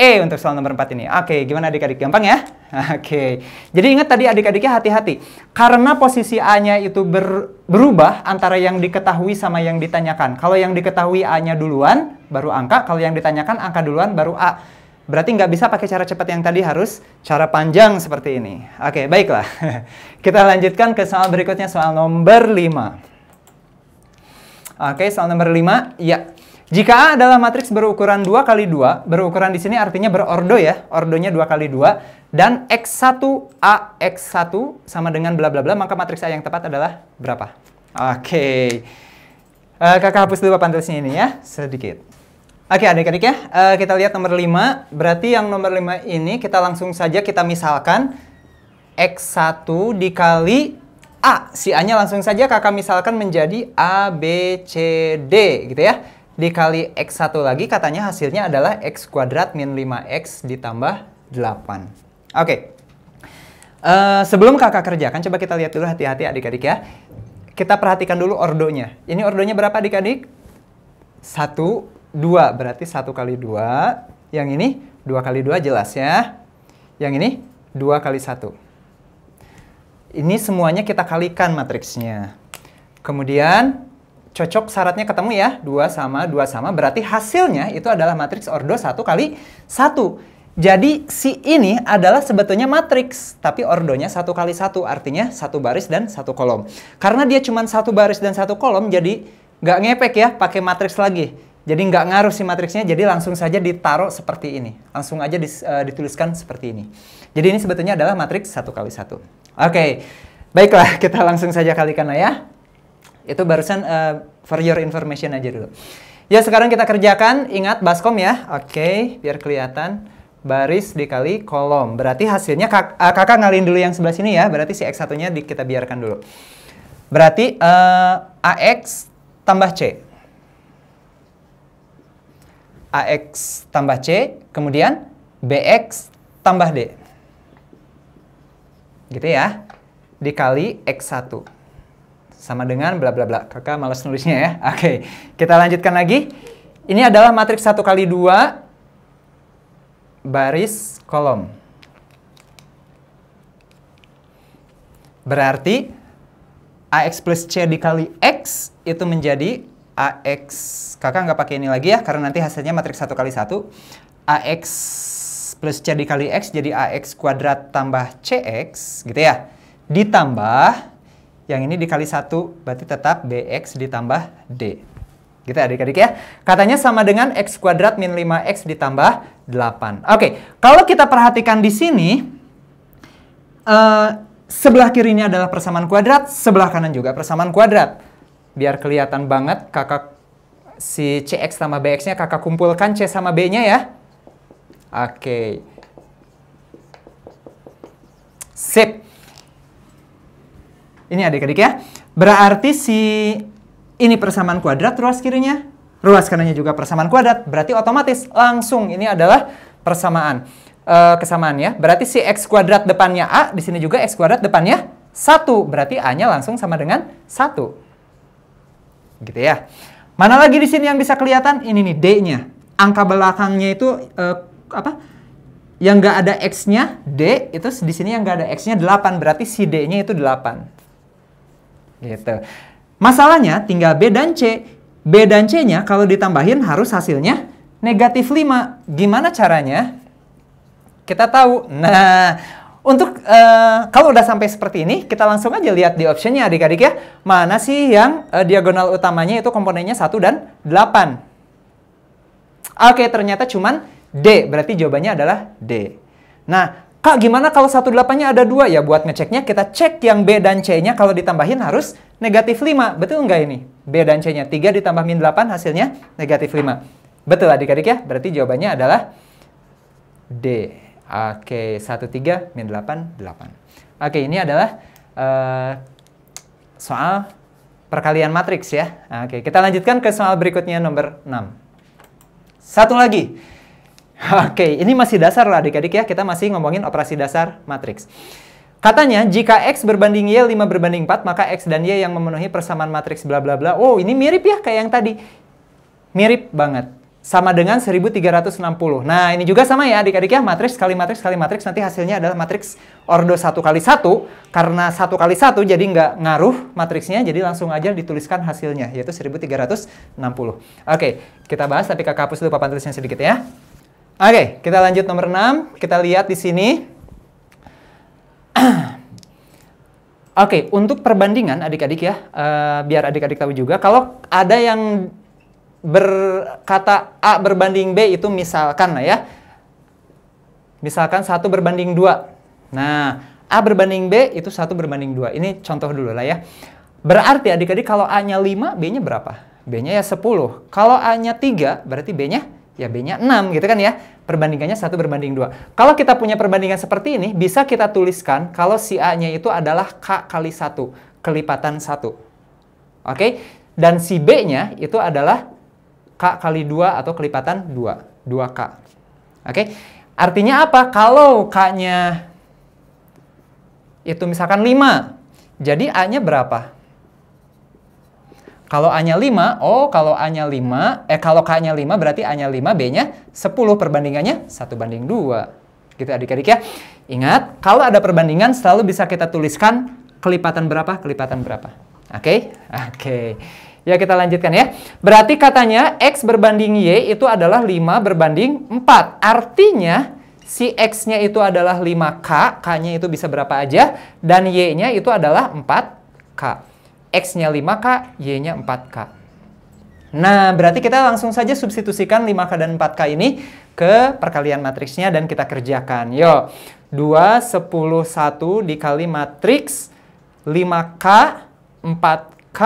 E untuk soal nomor 4 ini. Oke, gimana adik-adik? Gampang ya? Oke. Jadi ingat tadi adik-adiknya hati-hati. Karena posisi A-nya itu ber, berubah antara yang diketahui sama yang ditanyakan. Kalau yang diketahui A-nya duluan, baru angka. Kalau yang ditanyakan angka duluan, baru A. Berarti nggak bisa pakai cara cepat yang tadi, harus cara panjang seperti ini. Oke, baiklah. Kita lanjutkan ke soal berikutnya, soal nomor 5. Oke, soal nomor 5. Ya, jika A adalah matriks berukuran 2 kali 2, berukuran di sini artinya berordo ya, ordonya 2 kali 2, dan X1 A X1 sama dengan bla bla bla, maka matriks A yang tepat adalah berapa? Oke. Okay. Uh, eh, kakak hapus dulu papan tulisnya ini ya, sedikit. Oke okay, adik-adik ya, uh, kita lihat nomor 5. Berarti yang nomor 5 ini kita langsung saja kita misalkan X1 dikali A. Si A-nya langsung saja kakak misalkan menjadi A, B, C, D gitu ya dikali X1 lagi katanya hasilnya adalah X kuadrat min 5X ditambah 8. Oke. Okay. Uh, eh, sebelum kakak kerjakan, coba kita lihat dulu hati-hati adik-adik ya. Kita perhatikan dulu ordonya. Ini ordonya berapa adik-adik? 1, 2. Berarti 1 kali 2. Yang ini 2 kali 2 jelas ya. Yang ini 2 kali 1. Ini semuanya kita kalikan matriksnya. Kemudian cocok syaratnya ketemu ya. 2 sama 2 sama. Berarti hasilnya itu adalah matriks ordo 1 kali 1. Jadi si ini adalah sebetulnya matriks, tapi ordonya satu kali satu, artinya satu baris dan satu kolom. Karena dia cuma satu baris dan satu kolom, jadi nggak ngepek ya pakai matriks lagi. Jadi nggak ngaruh si matriksnya, jadi langsung saja ditaruh seperti ini. Langsung aja dis, uh, dituliskan seperti ini. Jadi ini sebetulnya adalah matriks satu kali satu. Oke, baiklah kita langsung saja kalikan ya. Itu barusan uh, for your information aja dulu. Ya, sekarang kita kerjakan. Ingat baskom ya. Oke, okay, biar kelihatan. Baris dikali kolom. Berarti hasilnya kak, eh, kakak ngalin dulu yang sebelah sini ya. Berarti si X1-nya kita biarkan dulu. Berarti uh, eh, AX tambah C. AX tambah C, kemudian BX tambah D. Gitu ya. Dikali X1 sama dengan bla bla bla. Kakak malas nulisnya ya. Oke, okay. kita lanjutkan lagi. Ini adalah matriks satu kali dua baris kolom. Berarti AX plus C dikali X itu menjadi AX. Kakak nggak pakai ini lagi ya, karena nanti hasilnya matriks satu kali satu AX plus C dikali X jadi AX kuadrat tambah CX gitu ya. Ditambah yang ini dikali satu berarti tetap BX ditambah D. Gitu adik-adik ya. Katanya sama dengan X kuadrat min 5X ditambah 8. Oke, kalau kita perhatikan di sini, uh, sebelah kirinya adalah persamaan kuadrat, sebelah kanan juga persamaan kuadrat. Biar kelihatan banget kakak si CX sama BX-nya kakak kumpulkan C sama B-nya ya. Oke. Okay. Sip. Ini adik-adik ya. Berarti si ini persamaan kuadrat ruas kirinya, ruas kanannya juga persamaan kuadrat. Berarti otomatis langsung ini adalah persamaan e, kesamaan ya. Berarti si x kuadrat depannya a, di sini juga x kuadrat depannya 1. Berarti a-nya langsung sama dengan 1. Gitu ya. Mana lagi di sini yang bisa kelihatan? Ini nih d-nya. Angka belakangnya itu e, apa? yang nggak ada x-nya d itu di sini yang nggak ada x-nya 8 berarti si d-nya itu 8. Gitu. Masalahnya tinggal B dan C. B dan C-nya kalau ditambahin harus hasilnya negatif 5. Gimana caranya? Kita tahu. Nah, untuk uh, kalau udah sampai seperti ini, kita langsung aja lihat di optionnya adik-adik ya. Mana sih yang uh, diagonal utamanya itu komponennya 1 dan 8. Oke, ternyata cuman D. Berarti jawabannya adalah D. Nah, Kak, gimana kalau satu nya ada 2 ya? Buat ngeceknya kita cek yang B dan C-nya kalau ditambahin harus negatif 5. Betul nggak ini? B dan C-nya 3 ditambah min 8 hasilnya negatif 5. Betul adik-adik ya? Berarti jawabannya adalah D. Oke, 13 min 8, 8. Oke, ini adalah uh, soal perkalian matriks ya. Oke, kita lanjutkan ke soal berikutnya nomor 6. Satu lagi. Oke, ini masih dasar loh adik-adik ya. Kita masih ngomongin operasi dasar matriks. Katanya, jika X berbanding Y 5 berbanding 4, maka X dan Y yang memenuhi persamaan matriks bla bla bla. Oh, ini mirip ya kayak yang tadi. Mirip banget. Sama dengan 1360. Nah, ini juga sama ya adik-adik ya. Matriks kali matriks kali matriks. Nanti hasilnya adalah matriks ordo 1 kali 1. Karena 1 kali 1 jadi nggak ngaruh matriksnya. Jadi langsung aja dituliskan hasilnya, yaitu 1360. Oke, kita bahas tapi kakak hapus dulu papan tulisnya sedikit ya. Oke, kita lanjut nomor 6. Kita lihat di sini. Oke, untuk perbandingan adik-adik ya, uh, biar adik-adik tahu juga. Kalau ada yang berkata A berbanding B itu misalkan lah ya. Misalkan satu berbanding dua. Nah, A berbanding B itu satu berbanding dua. Ini contoh dulu lah ya. Berarti adik-adik kalau A-nya 5, B-nya berapa? B-nya ya 10. Kalau A-nya 3, berarti B-nya ya B-nya 6 gitu kan ya. Perbandingannya satu berbanding dua Kalau kita punya perbandingan seperti ini, bisa kita tuliskan kalau si A-nya itu adalah K kali satu kelipatan satu Oke, dan si B-nya itu adalah K kali dua atau kelipatan 2, 2K. Oke, artinya apa? Kalau K-nya itu misalkan 5, jadi A-nya berapa? Kalau A-nya 5, oh kalau A-nya 5, eh kalau K-nya 5 berarti A-nya 5, B-nya 10 perbandingannya 1 banding 2. Gitu adik-adik ya. Ingat, kalau ada perbandingan selalu bisa kita tuliskan kelipatan berapa, kelipatan berapa. Oke? Okay? Oke. Okay. Ya kita lanjutkan ya. Berarti katanya X berbanding Y itu adalah 5 berbanding 4. Artinya si X-nya itu adalah 5K, K-nya itu bisa berapa aja, dan Y-nya itu adalah 4K. X-nya 5K, Y-nya 4K. Nah, berarti kita langsung saja substitusikan 5K dan 4K ini ke perkalian matriksnya dan kita kerjakan. Yo, 2, 10, 1 dikali matriks 5K, 4K,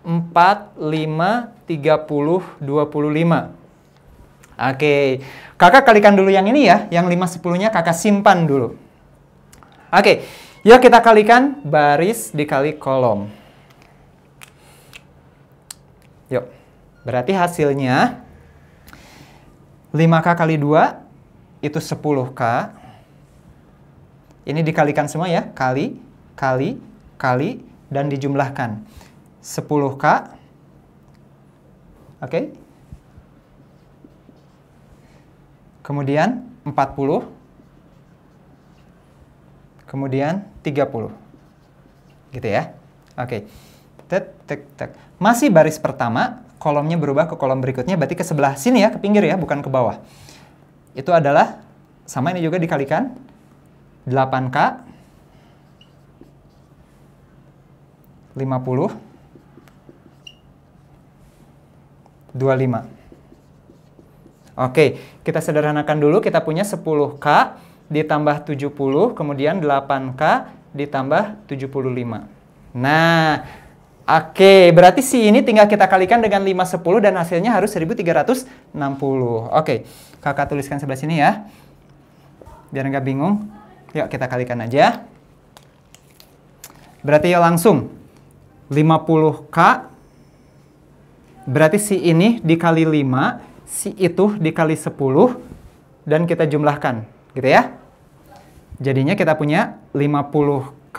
4, 5, 30, 25. Oke, okay. kakak kalikan dulu yang ini ya, yang 5 10-nya kakak simpan dulu. Oke, okay. yuk kita kalikan baris dikali kolom. Yuk. Berarti hasilnya 5K kali 2 itu 10K. Ini dikalikan semua ya. Kali, kali, kali, dan dijumlahkan. 10K. Oke. Okay. Kemudian 40. Kemudian 30. Gitu ya. Oke. Okay. Tek, tek, tek. Masih baris pertama, kolomnya berubah ke kolom berikutnya, berarti ke sebelah sini ya, ke pinggir ya, bukan ke bawah. Itu adalah, sama ini juga dikalikan, 8K, 50, 25. Oke, kita sederhanakan dulu, kita punya 10K ditambah 70, kemudian 8K ditambah 75. Nah, Oke, berarti si ini tinggal kita kalikan dengan 510 dan hasilnya harus 1360. Oke, kakak tuliskan sebelah sini ya. Biar nggak bingung. Yuk kita kalikan aja. Berarti ya langsung 50K berarti si ini dikali 5, si itu dikali 10 dan kita jumlahkan, gitu ya. Jadinya kita punya 50K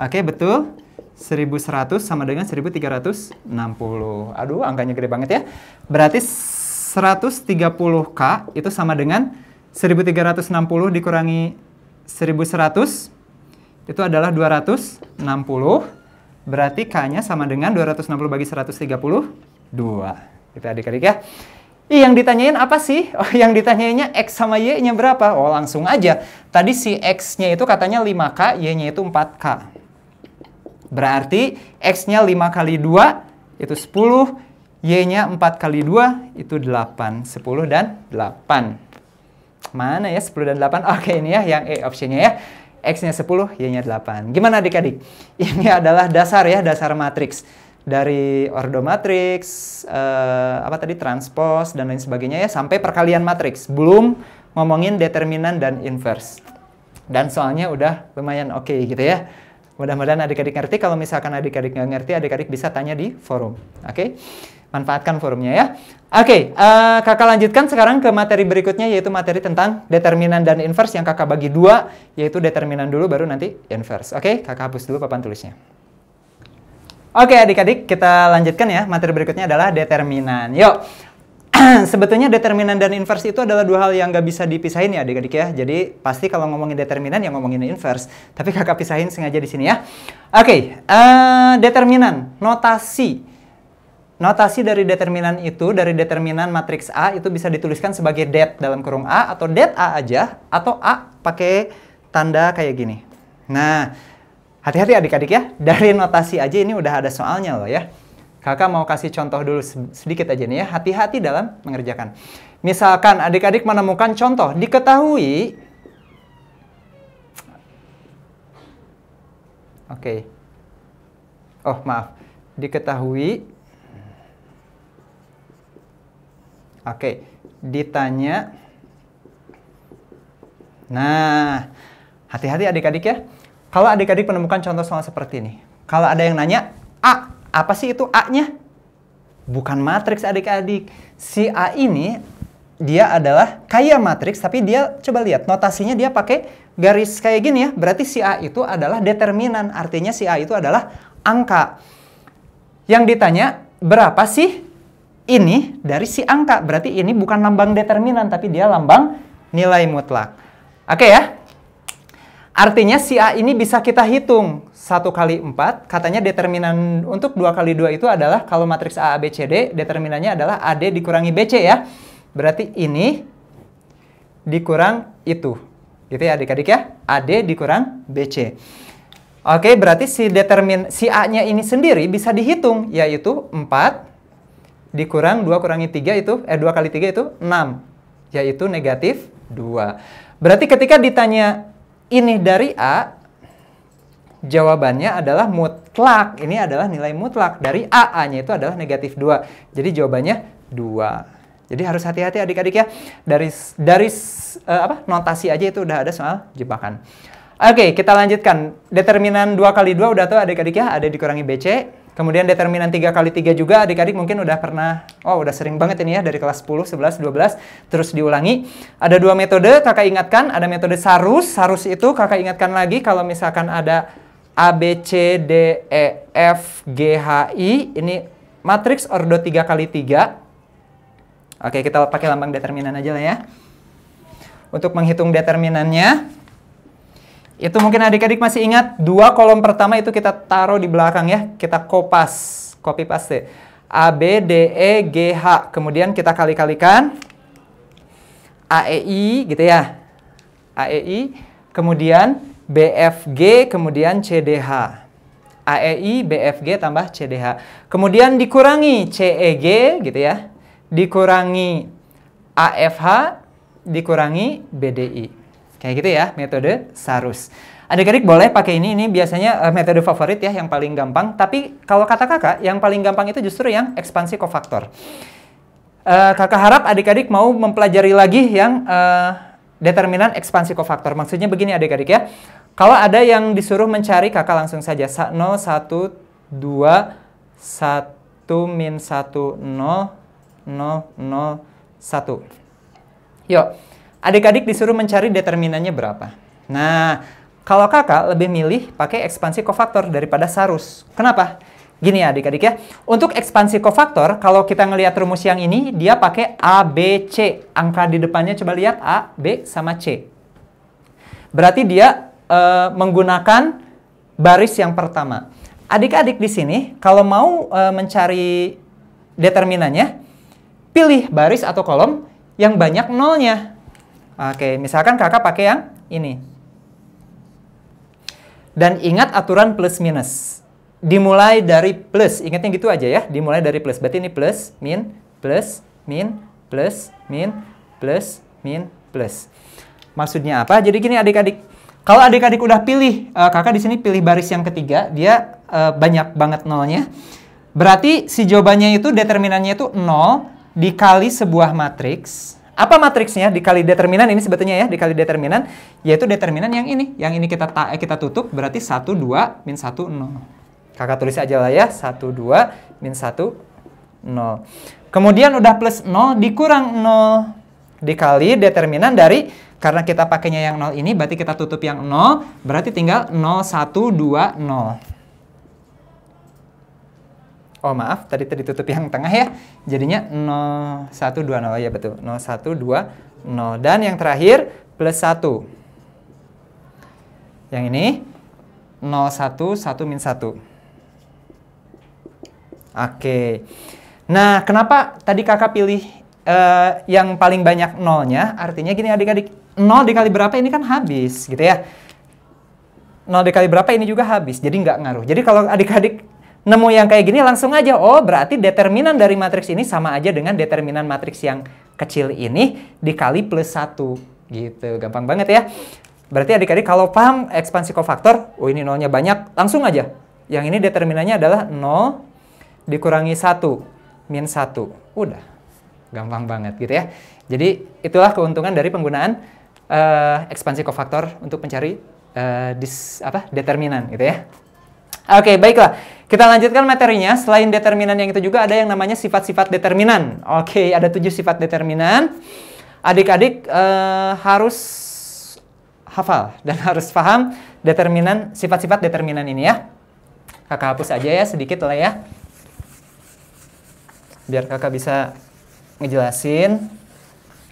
Oke, betul. 1100 sama dengan 1360. Aduh, angkanya gede banget ya. Berarti 130K itu sama dengan 1360 dikurangi 1100 itu adalah 260. Berarti K-nya sama dengan 260 bagi 130 2. Kita adik-adik ya. Ih, yang ditanyain apa sih? Oh, yang ditanyainnya X sama Y-nya berapa? Oh, langsung aja. Tadi si X-nya itu katanya 5K, Y-nya itu 4K. Berarti X-nya 5 kali 2 itu 10, Y-nya 4 kali 2 itu 8. 10 dan 8. Mana ya 10 dan 8? Oke ini ya yang E option-nya ya. X-nya 10, Y-nya 8. Gimana adik-adik? Ini adalah dasar ya, dasar matriks. Dari ordo matriks, eh, apa tadi, transpose, dan lain sebagainya ya, sampai perkalian matriks. Belum ngomongin determinan dan inverse. Dan soalnya udah lumayan oke okay gitu ya. Mudah-mudahan adik-adik ngerti. Kalau misalkan adik-adik nggak ngerti, adik-adik bisa tanya di forum. Oke, okay? manfaatkan forumnya ya. Oke, okay, uh, eh, kakak lanjutkan sekarang ke materi berikutnya yaitu materi tentang determinan dan inverse yang kakak bagi dua, yaitu determinan dulu baru nanti inverse. Oke, okay? kakak hapus dulu papan tulisnya. Oke adik-adik, kita lanjutkan ya. Materi berikutnya adalah determinan. Yuk, sebetulnya determinan dan inverse itu adalah dua hal yang nggak bisa dipisahin ya adik-adik ya. Jadi pasti kalau ngomongin determinan ya ngomongin inverse. Tapi kakak pisahin sengaja di sini ya. Oke, okay, uh, eh, determinan, notasi. Notasi dari determinan itu, dari determinan matriks A itu bisa dituliskan sebagai det dalam kurung A atau det A aja atau A pakai tanda kayak gini. Nah, hati-hati adik-adik ya. Dari notasi aja ini udah ada soalnya loh ya. Kakak mau kasih contoh dulu sedikit aja nih ya, hati-hati dalam mengerjakan. Misalkan adik-adik menemukan contoh, diketahui Oke. Okay. Oh, maaf. Diketahui Oke, okay. ditanya Nah, hati-hati adik-adik ya. Kalau adik-adik menemukan contoh soal seperti ini, kalau ada yang nanya A, apa sih itu A-nya? Bukan matriks adik-adik. Si A ini dia adalah kaya matriks, tapi dia coba lihat notasinya dia pakai garis kayak gini ya. Berarti si A itu adalah determinan, artinya si A itu adalah angka. Yang ditanya berapa sih ini dari si angka? Berarti ini bukan lambang determinan, tapi dia lambang nilai mutlak. Oke okay ya, Artinya si A ini bisa kita hitung. 1 kali 4, katanya determinan untuk 2 kali 2 itu adalah kalau matriks A, A, B, C, D, determinannya adalah AD dikurangi BC ya. Berarti ini dikurang itu. Gitu ya adik-adik ya. AD dikurang BC. Oke, berarti si determin si A-nya ini sendiri bisa dihitung yaitu 4 dikurang 2 kurangi 3 itu eh 2 kali 3 itu 6 yaitu negatif 2. Berarti ketika ditanya ini dari A, jawabannya adalah mutlak. Ini adalah nilai mutlak dari A. A-nya itu adalah negatif 2. Jadi jawabannya 2. Jadi harus hati-hati adik-adik ya. Dari dari uh, apa notasi aja itu udah ada soal jebakan. Oke, kita lanjutkan. Determinan 2 kali 2 udah tau adik-adik ya. Ada dikurangi BC. Kemudian determinan 3 kali 3 juga adik-adik mungkin udah pernah, oh udah sering banget ini ya dari kelas 10, 11, 12, terus diulangi. Ada dua metode kakak ingatkan, ada metode sarus, sarus itu kakak ingatkan lagi kalau misalkan ada A, B, C, D, E, F, G, H, I, ini matriks ordo 3 kali 3. Oke, kita pakai lambang determinan aja lah ya. Untuk menghitung determinannya, itu mungkin adik-adik masih ingat, dua kolom pertama itu kita taruh di belakang ya. Kita kopas, copy paste. A, B, D, E, G, H. Kemudian kita kali-kalikan. A, E, I gitu ya. A, E, I. Kemudian B, F, G, kemudian C, D, H. A, E, I, B, F, G tambah C, D, H. Kemudian dikurangi C, E, G gitu ya. Dikurangi A, F, H. Dikurangi B, D, I. Kayak gitu ya, metode Sarus. Adik-adik boleh pakai ini, ini biasanya uh, metode favorit ya, yang paling gampang. Tapi kalau kata kakak, yang paling gampang itu justru yang ekspansi kofaktor. Uh, kakak harap adik-adik mau mempelajari lagi yang uh, determinan ekspansi kofaktor. Maksudnya begini adik-adik ya, kalau ada yang disuruh mencari, kakak langsung saja 0, 1, 2, 1, min 1, 0, 0, 0, 1. Yuk, Adik-adik disuruh mencari determinannya berapa. Nah, kalau kakak lebih milih pakai ekspansi kofaktor daripada sarus. Kenapa? Gini ya adik-adik ya. Untuk ekspansi kofaktor, kalau kita ngelihat rumus yang ini, dia pakai A, B, C. Angka di depannya coba lihat A, B, sama C. Berarti dia e, menggunakan baris yang pertama. Adik-adik di sini, kalau mau e, mencari determinannya, pilih baris atau kolom yang banyak nolnya. Oke, misalkan kakak pakai yang ini. Dan ingat aturan plus minus. Dimulai dari plus, ingatnya gitu aja ya. Dimulai dari plus, berarti ini plus, min, plus, min, plus, min, plus, min, plus. Maksudnya apa? Jadi gini adik-adik, kalau adik-adik udah pilih, uh, kakak di sini pilih baris yang ketiga, dia uh, banyak banget nolnya. Berarti si jawabannya itu determinannya itu 0 dikali sebuah matriks apa matriksnya dikali determinan ini sebetulnya ya, dikali determinan yaitu determinan yang ini. Yang ini kita ta kita tutup berarti 1 2 min 1 0. Kakak tulis aja lah ya, 1 2 min 1 0. Kemudian udah plus 0 dikurang 0 dikali determinan dari karena kita pakainya yang 0 ini berarti kita tutup yang 0 berarti tinggal 0 1 2 0. Oh maaf, tadi tadi tutup yang tengah ya. Jadinya 0120 ya betul. 0120 dan yang terakhir plus 1. Yang ini 011 min 1. Oke. Nah, kenapa tadi Kakak pilih uh, yang paling banyak nolnya? Artinya gini adik-adik, 0 dikali berapa ini kan habis gitu ya. 0 dikali berapa ini juga habis, jadi nggak ngaruh. Jadi kalau adik-adik nemu yang kayak gini langsung aja, oh berarti determinan dari matriks ini sama aja dengan determinan matriks yang kecil ini dikali plus 1. Gitu, gampang banget ya. Berarti adik-adik kalau paham ekspansi kofaktor, oh ini nolnya banyak, langsung aja. Yang ini determinannya adalah 0 dikurangi 1, min 1. Udah, gampang banget gitu ya. Jadi itulah keuntungan dari penggunaan uh, ekspansi kofaktor untuk mencari uh, dis, apa, determinan gitu ya. Oke, okay, baiklah. Kita lanjutkan materinya. Selain determinan yang itu juga ada yang namanya sifat-sifat determinan. Oke, okay, ada tujuh sifat determinan. Adik-adik uh, harus hafal dan harus paham determinan sifat-sifat determinan ini ya. Kakak hapus aja ya sedikit lah ya. Biar kakak bisa ngejelasin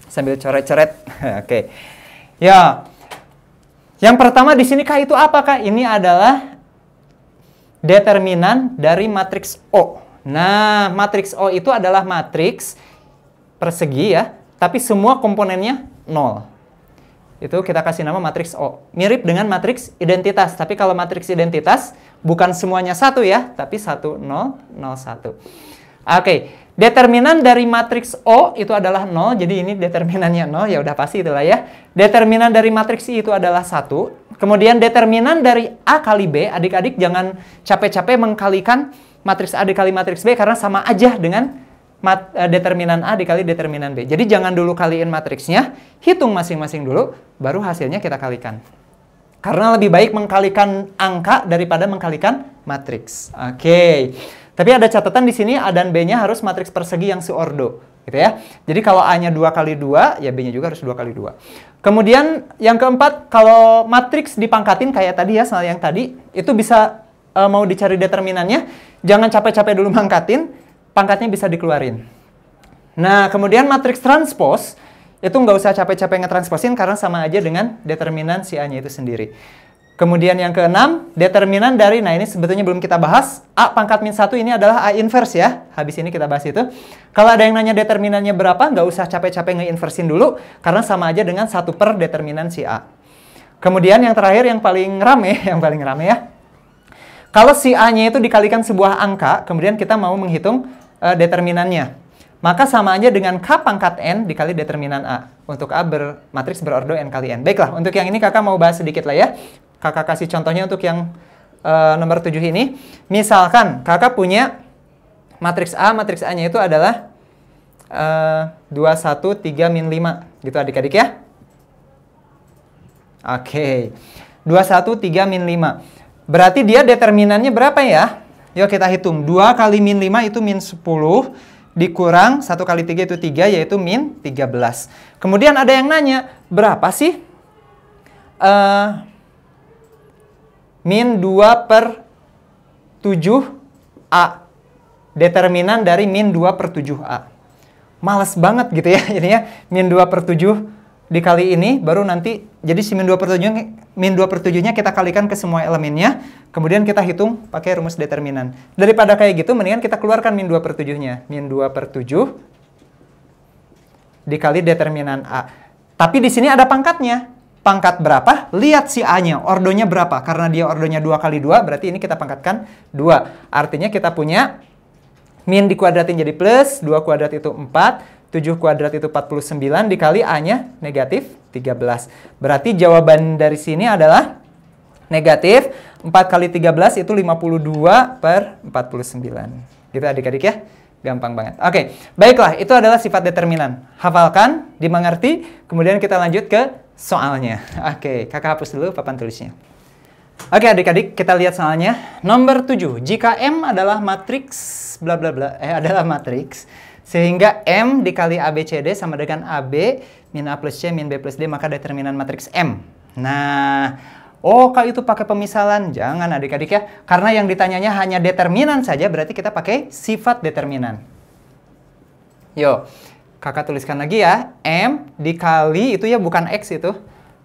sambil coret-coret. Oke. Okay. Ya. Yang pertama di sini kak itu apa kak? Ini adalah determinan dari matriks O. Nah, matriks O itu adalah matriks persegi ya, tapi semua komponennya nol. Itu kita kasih nama matriks O. Mirip dengan matriks identitas, tapi kalau matriks identitas bukan semuanya satu ya, tapi satu nol nol satu. Oke, determinan dari matriks O itu adalah nol. jadi ini determinannya nol ya udah pasti itulah ya. Determinan dari matriks I itu adalah satu. Kemudian determinan dari A kali B, adik-adik jangan capek-capek mengkalikan matriks A dikali matriks B karena sama aja dengan mat, eh, determinan A dikali determinan B. Jadi jangan dulu kaliin matriksnya, hitung masing-masing dulu, baru hasilnya kita kalikan. Karena lebih baik mengkalikan angka daripada mengkalikan matriks. Oke. Okay. Tapi ada catatan di sini A dan B-nya harus matriks persegi yang seordo gitu ya. Jadi kalau A-nya 2 kali 2, ya B-nya juga harus 2 kali 2. Kemudian yang keempat, kalau matriks dipangkatin kayak tadi ya, soal yang tadi, itu bisa e, mau dicari determinannya, jangan capek-capek dulu mangkatin, pangkatnya bisa dikeluarin. Nah, kemudian matriks transpose, itu nggak usah capek-capek ngetransposin karena sama aja dengan determinan si A-nya itu sendiri. Kemudian yang keenam, determinan dari, nah ini sebetulnya belum kita bahas, A pangkat min 1 ini adalah A inverse ya. Habis ini kita bahas itu. Kalau ada yang nanya determinannya berapa, nggak usah capek-capek nge-inversin dulu, karena sama aja dengan satu per determinan si A. Kemudian yang terakhir, yang paling rame, yang paling rame ya. Kalau si A-nya itu dikalikan sebuah angka, kemudian kita mau menghitung uh, determinannya. Maka sama aja dengan K pangkat N dikali determinan A. Untuk A bermatriks berordo N kali N. Baiklah, untuk yang ini kakak mau bahas sedikit lah ya kakak kasih contohnya untuk yang uh, nomor 7 ini. Misalkan kakak punya matriks A, matriks A-nya itu adalah uh, 2, 1, 3, min 5. Gitu adik-adik ya. Oke. Okay. 2, 1, 3, min 5. Berarti dia determinannya berapa ya? Yuk kita hitung. 2 kali min 5 itu min 10. Dikurang 1 kali 3 itu 3, yaitu min 13. Kemudian ada yang nanya, berapa sih uh, min 2 per 7A. Determinan dari min 2 per 7A. Males banget gitu ya Ini ya, Min 2 per 7 dikali ini baru nanti jadi si min 2 per 7 min 2 per 7 nya kita kalikan ke semua elemennya. Kemudian kita hitung pakai rumus determinan. Daripada kayak gitu mendingan kita keluarkan min 2 per 7 nya. Min 2 per 7 dikali determinan A. Tapi di sini ada pangkatnya pangkat berapa, lihat si A-nya, ordonya berapa. Karena dia ordonya dua kali dua, berarti ini kita pangkatkan dua. Artinya kita punya min dikuadratin jadi plus, dua kuadrat itu empat, tujuh kuadrat itu empat puluh sembilan dikali A-nya negatif belas. Berarti jawaban dari sini adalah negatif empat kali tiga belas itu lima puluh dua per empat puluh sembilan. Gitu adik-adik ya. Gampang banget. Oke, baiklah. Itu adalah sifat determinan. Hafalkan, dimengerti. Kemudian kita lanjut ke soalnya. Oke, kakak hapus dulu papan tulisnya. Oke adik-adik, kita lihat soalnya. Nomor 7, jika M adalah matriks bla bla bla, eh adalah matriks, sehingga M dikali ABCD sama dengan AB min A plus C min B plus D, maka determinan matriks M. Nah, oh kalau itu pakai pemisalan, jangan adik-adik ya. Karena yang ditanyanya hanya determinan saja, berarti kita pakai sifat determinan. Yo, Kakak tuliskan lagi ya, M dikali itu ya bukan X itu.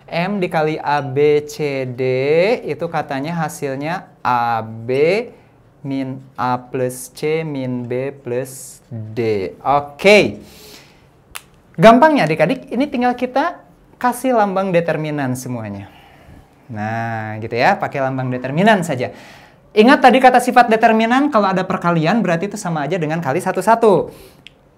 M dikali ABCD itu katanya hasilnya AB min A plus C min B plus D. Oke. Okay. Gampangnya adik-adik, ini tinggal kita kasih lambang determinan semuanya. Nah, gitu ya, pakai lambang determinan saja. Ingat tadi kata sifat determinan, kalau ada perkalian berarti itu sama aja dengan kali satu-satu.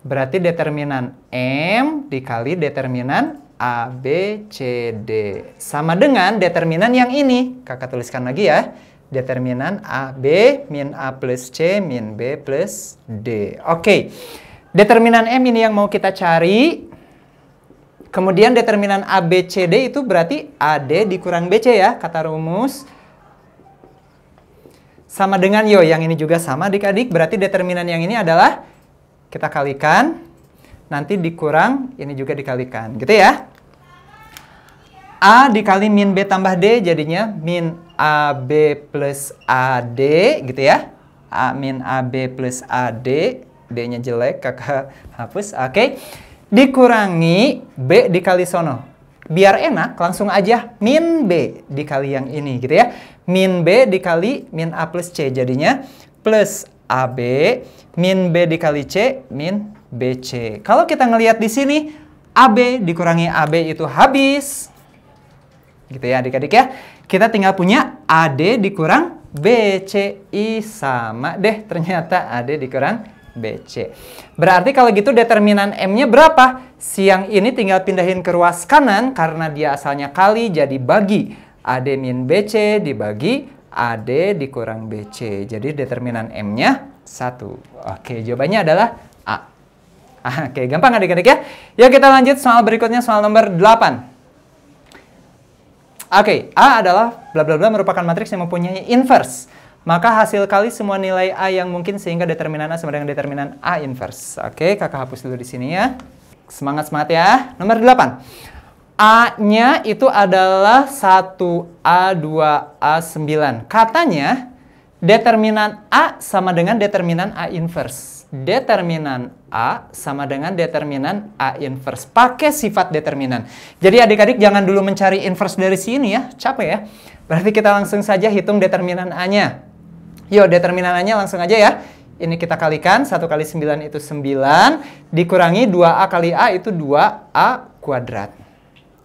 Berarti determinan M dikali determinan A, B, C, D. Sama dengan determinan yang ini. Kakak tuliskan lagi ya. Determinan A, B, min A plus C, min B plus D. Oke. Okay. Determinan M ini yang mau kita cari. Kemudian determinan A, B, C, D itu berarti AD dikurang BC ya, kata rumus. Sama dengan yo, yang ini juga sama adik-adik. Berarti determinan yang ini adalah kita kalikan, nanti dikurang, ini juga dikalikan, gitu ya. A dikali min B tambah D jadinya min AB plus AD gitu ya. A min AB plus AD, D-nya jelek, kakak hapus, oke. Okay. Dikurangi B dikali sono. Biar enak, langsung aja min B dikali yang ini gitu ya. Min B dikali min A plus C jadinya plus AB min B dikali C, min BC. Kalau kita ngelihat di sini, AB dikurangi AB itu habis. Gitu ya adik-adik ya. Kita tinggal punya AD dikurang BCI sama deh ternyata AD dikurang BC. Berarti kalau gitu determinan M-nya berapa? Siang ini tinggal pindahin ke ruas kanan karena dia asalnya kali jadi bagi. AD min BC dibagi AD dikurang BC. Jadi determinan M-nya satu. Oke, jawabannya adalah A. Ah, oke, gampang adik-adik ya. Yuk kita lanjut soal berikutnya, soal nomor 8. Oke, A adalah bla bla bla merupakan matriks yang mempunyai inverse. Maka hasil kali semua nilai A yang mungkin sehingga determinan A sama dengan determinan A inverse. Oke, kakak hapus dulu di sini ya. Semangat-semangat ya. Nomor 8. A-nya itu adalah 1A, 2A, 9. Katanya Determinan A sama dengan determinan A inverse. Determinan A sama dengan determinan A inverse. Pakai sifat determinan. Jadi adik-adik jangan dulu mencari inverse dari sini ya. Capek ya. Berarti kita langsung saja hitung determinan A-nya. Yuk determinan A-nya langsung aja ya. Ini kita kalikan, 1 kali 9 itu 9, dikurangi 2A kali A itu 2A kuadrat.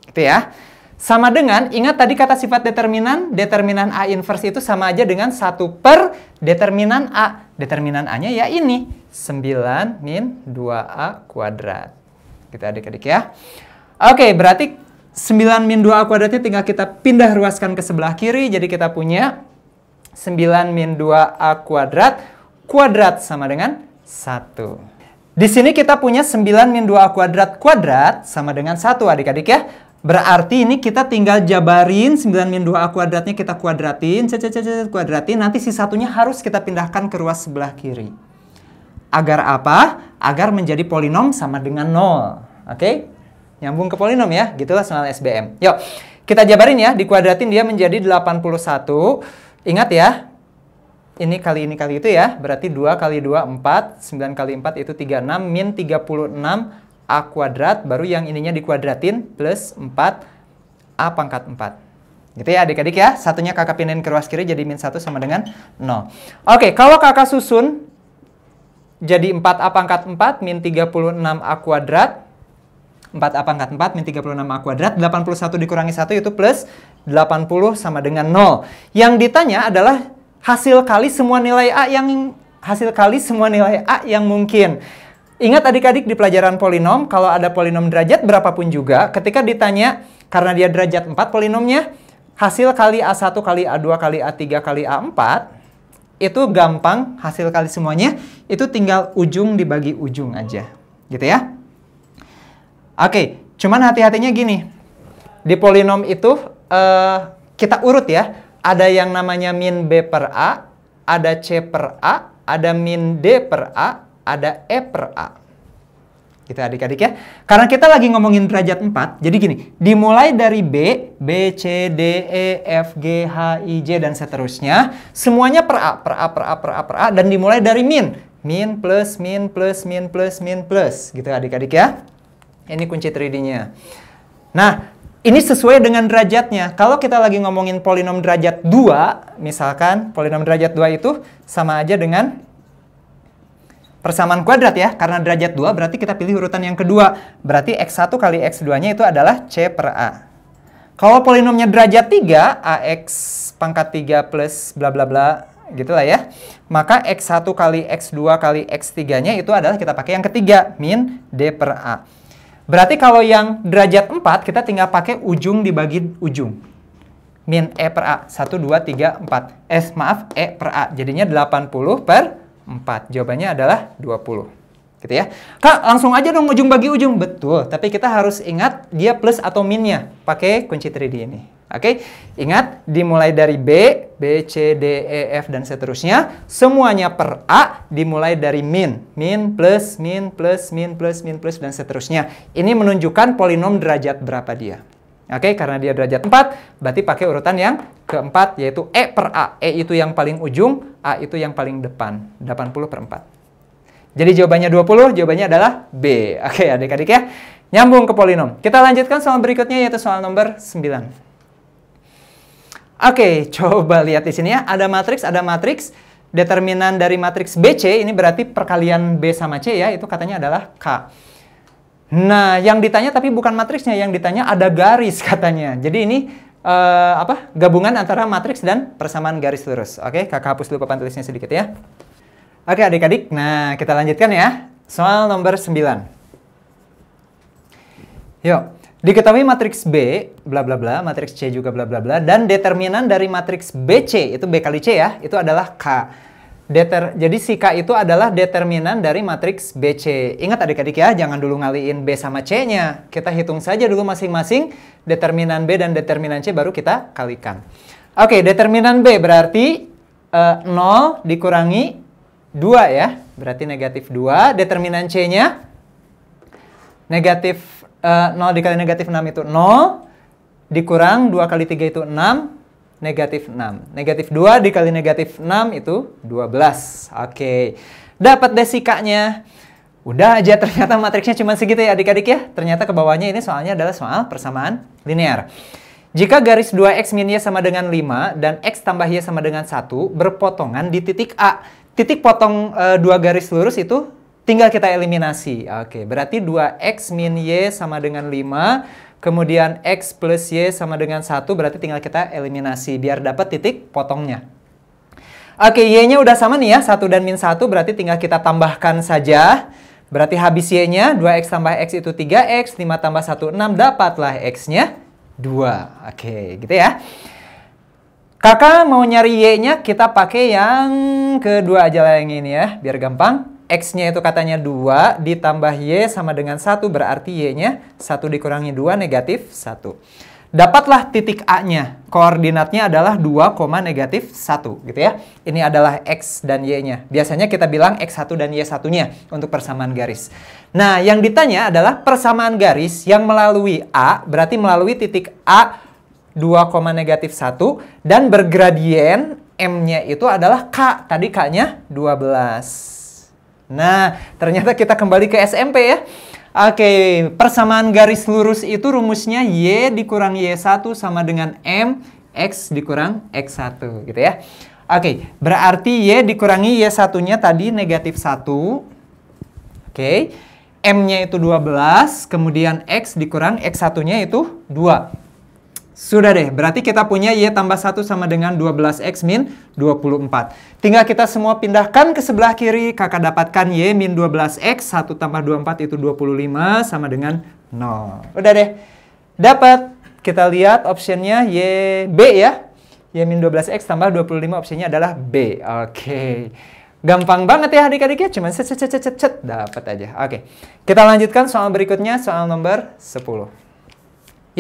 Gitu ya. Sama dengan, ingat tadi kata sifat determinan, determinan A inverse itu sama aja dengan 1 per determinan A. Determinan A-nya ya ini, 9 min 2A kuadrat. Kita adik-adik ya. Oke, berarti 9 min 2A kuadratnya tinggal kita pindah ruaskan ke sebelah kiri, jadi kita punya 9 min 2A kuadrat, kuadrat sama dengan 1. Di sini kita punya 9 min 2A kuadrat kuadrat sama dengan 1 adik-adik ya. Berarti ini kita tinggal jabarin 9 min 2A kuadratnya kita kuadratin, cet, cet, cet, c kuadratin, nanti si satunya harus kita pindahkan ke ruas sebelah kiri. Agar apa? Agar menjadi polinom sama dengan 0. Oke? Okay? Nyambung ke polinom ya, gitulah soal SBM. Yuk, kita jabarin ya, dikuadratin dia menjadi 81. Ingat ya, ini kali ini kali itu ya, berarti 2 kali 2, 4, 9 kali 4 itu 36, min 36, A kuadrat, baru yang ininya dikuadratin plus 4 A pangkat 4. Gitu ya adik-adik ya. Satunya kakak pindahin ke ruas kiri jadi min 1 sama dengan 0. Oke, kalau kakak susun jadi 4A pangkat 4 min 36A kuadrat. 4A pangkat 4 min 36A kuadrat. 81 dikurangi 1 itu plus 80 sama dengan 0. Yang ditanya adalah hasil kali semua nilai A yang hasil kali semua nilai A yang mungkin. Ingat adik-adik di pelajaran polinom, kalau ada polinom derajat berapapun juga, ketika ditanya karena dia derajat 4 polinomnya, hasil kali A1 kali A2 kali A3 kali A4, itu gampang hasil kali semuanya, itu tinggal ujung dibagi ujung aja. Gitu ya. Oke, cuman hati-hatinya gini. Di polinom itu uh, kita urut ya. Ada yang namanya min B per A, ada C per A, ada min D per A, ada E per A. Kita adik-adik ya. Karena kita lagi ngomongin derajat 4, jadi gini, dimulai dari B, B, C, D, E, F, G, H, I, J, dan seterusnya. Semuanya per A, per A, per A, per A, per A, dan dimulai dari min. Min plus, min plus, min plus, min plus. Gitu adik-adik ya. Ini kunci 3D-nya. Nah, ini sesuai dengan derajatnya. Kalau kita lagi ngomongin polinom derajat 2, misalkan polinom derajat 2 itu sama aja dengan persamaan kuadrat ya, karena derajat 2 berarti kita pilih urutan yang kedua. Berarti X1 kali X2-nya itu adalah C per A. Kalau polinomnya derajat 3, AX pangkat 3 plus bla bla bla gitu lah ya. Maka X1 kali X2 kali X3-nya itu adalah kita pakai yang ketiga, min D per A. Berarti kalau yang derajat 4, kita tinggal pakai ujung dibagi ujung. Min E per A, 1, 2, 3, 4. Eh, maaf, E per A. Jadinya 80 per 4. Jawabannya adalah 20. Gitu ya. Kak, langsung aja dong ujung bagi ujung. Betul, tapi kita harus ingat dia plus atau minnya pakai kunci 3D ini. Oke, ingat dimulai dari B, B, C, D, E, F, dan seterusnya. Semuanya per A dimulai dari min. Min plus, min plus, min plus, min plus, dan seterusnya. Ini menunjukkan polinom derajat berapa dia. Oke, karena dia derajat 4, berarti pakai urutan yang keempat, yaitu E per A. E itu yang paling ujung, A itu yang paling depan. 80 per 4. Jadi jawabannya 20, jawabannya adalah B. Oke, okay, adik-adik ya. Nyambung ke polinom. Kita lanjutkan soal berikutnya, yaitu soal nomor 9. Oke, coba lihat di sini ya. Ada matriks, ada matriks. Determinan dari matriks BC ini berarti perkalian B sama C ya, itu katanya adalah K. Nah, yang ditanya tapi bukan matriksnya, yang ditanya ada garis katanya. Jadi ini uh, apa? Gabungan antara matriks dan persamaan garis lurus. Oke, kakak hapus dulu papan tulisnya sedikit ya. Oke, adik-adik. Nah, kita lanjutkan ya. Soal nomor 9. Yuk, diketahui matriks B, bla bla bla, matriks C juga bla bla bla, dan determinan dari matriks BC, itu B kali C ya, itu adalah K. Deter, jadi si K itu adalah determinan dari matriks BC. Ingat adik-adik ya, jangan dulu ngaliin B sama C-nya. Kita hitung saja dulu masing-masing determinan B dan determinan C baru kita kalikan. Oke, okay, determinan B berarti uh, eh, 0 dikurangi 2 ya. Berarti negatif 2. Determinan C-nya negatif uh, eh, 0 dikali negatif 6 itu 0. Dikurang 2 kali 3 itu 6 negatif 6. Negatif 2 dikali negatif 6 itu 12. Oke, dapat deh desikanya. Udah aja ternyata matriksnya cuma segitu ya adik-adik ya. Ternyata ke bawahnya ini soalnya adalah soal persamaan linear. Jika garis 2x min y sama dengan 5 dan x tambah y sama dengan 1 berpotongan di titik A. Titik potong e, dua garis lurus itu tinggal kita eliminasi. Oke, berarti 2x min y sama dengan 5 Kemudian X plus Y sama dengan 1 berarti tinggal kita eliminasi biar dapat titik potongnya. Oke, Y-nya udah sama nih ya, 1 dan min 1 berarti tinggal kita tambahkan saja. Berarti habis Y-nya 2X tambah X itu 3X, 5 tambah 1 6, dapatlah X-nya 2. Oke, gitu ya. Kakak mau nyari Y-nya kita pakai yang kedua aja lah yang ini ya, biar gampang. X-nya itu katanya 2 ditambah Y sama dengan 1 berarti Y-nya 1 dikurangi 2 negatif 1 dapatlah titik A-nya. Koordinatnya adalah 2, negatif 1 gitu ya. Ini adalah X dan Y-nya. Biasanya kita bilang X1 dan Y1-nya untuk persamaan garis. Nah, yang ditanya adalah persamaan garis yang melalui A, berarti melalui titik A 2, negatif 1, dan bergradien M-nya itu adalah K. Tadi K-nya 12. Nah, ternyata kita kembali ke SMP ya. Oke, persamaan garis lurus itu rumusnya Y dikurang Y1 sama dengan M, X dikurang X1 gitu ya. Oke, berarti Y dikurangi Y1-nya tadi negatif 1. Oke, M-nya itu 12, kemudian X dikurang X1-nya itu 2. Sudah deh, berarti kita punya Y tambah 1 sama dengan 12X min 24. Tinggal kita semua pindahkan ke sebelah kiri, kakak dapatkan Y min 12X, 1 tambah 24 itu 25 sama dengan 0. Udah deh, dapat. Kita lihat optionnya Y, B ya. Y min 12X tambah 25 optionnya adalah B. Oke. Okay. Gampang banget ya adik-adik ya, cuman cet cet cet cet, cet. dapat aja. Oke. Okay. Kita lanjutkan soal berikutnya, soal nomor 10.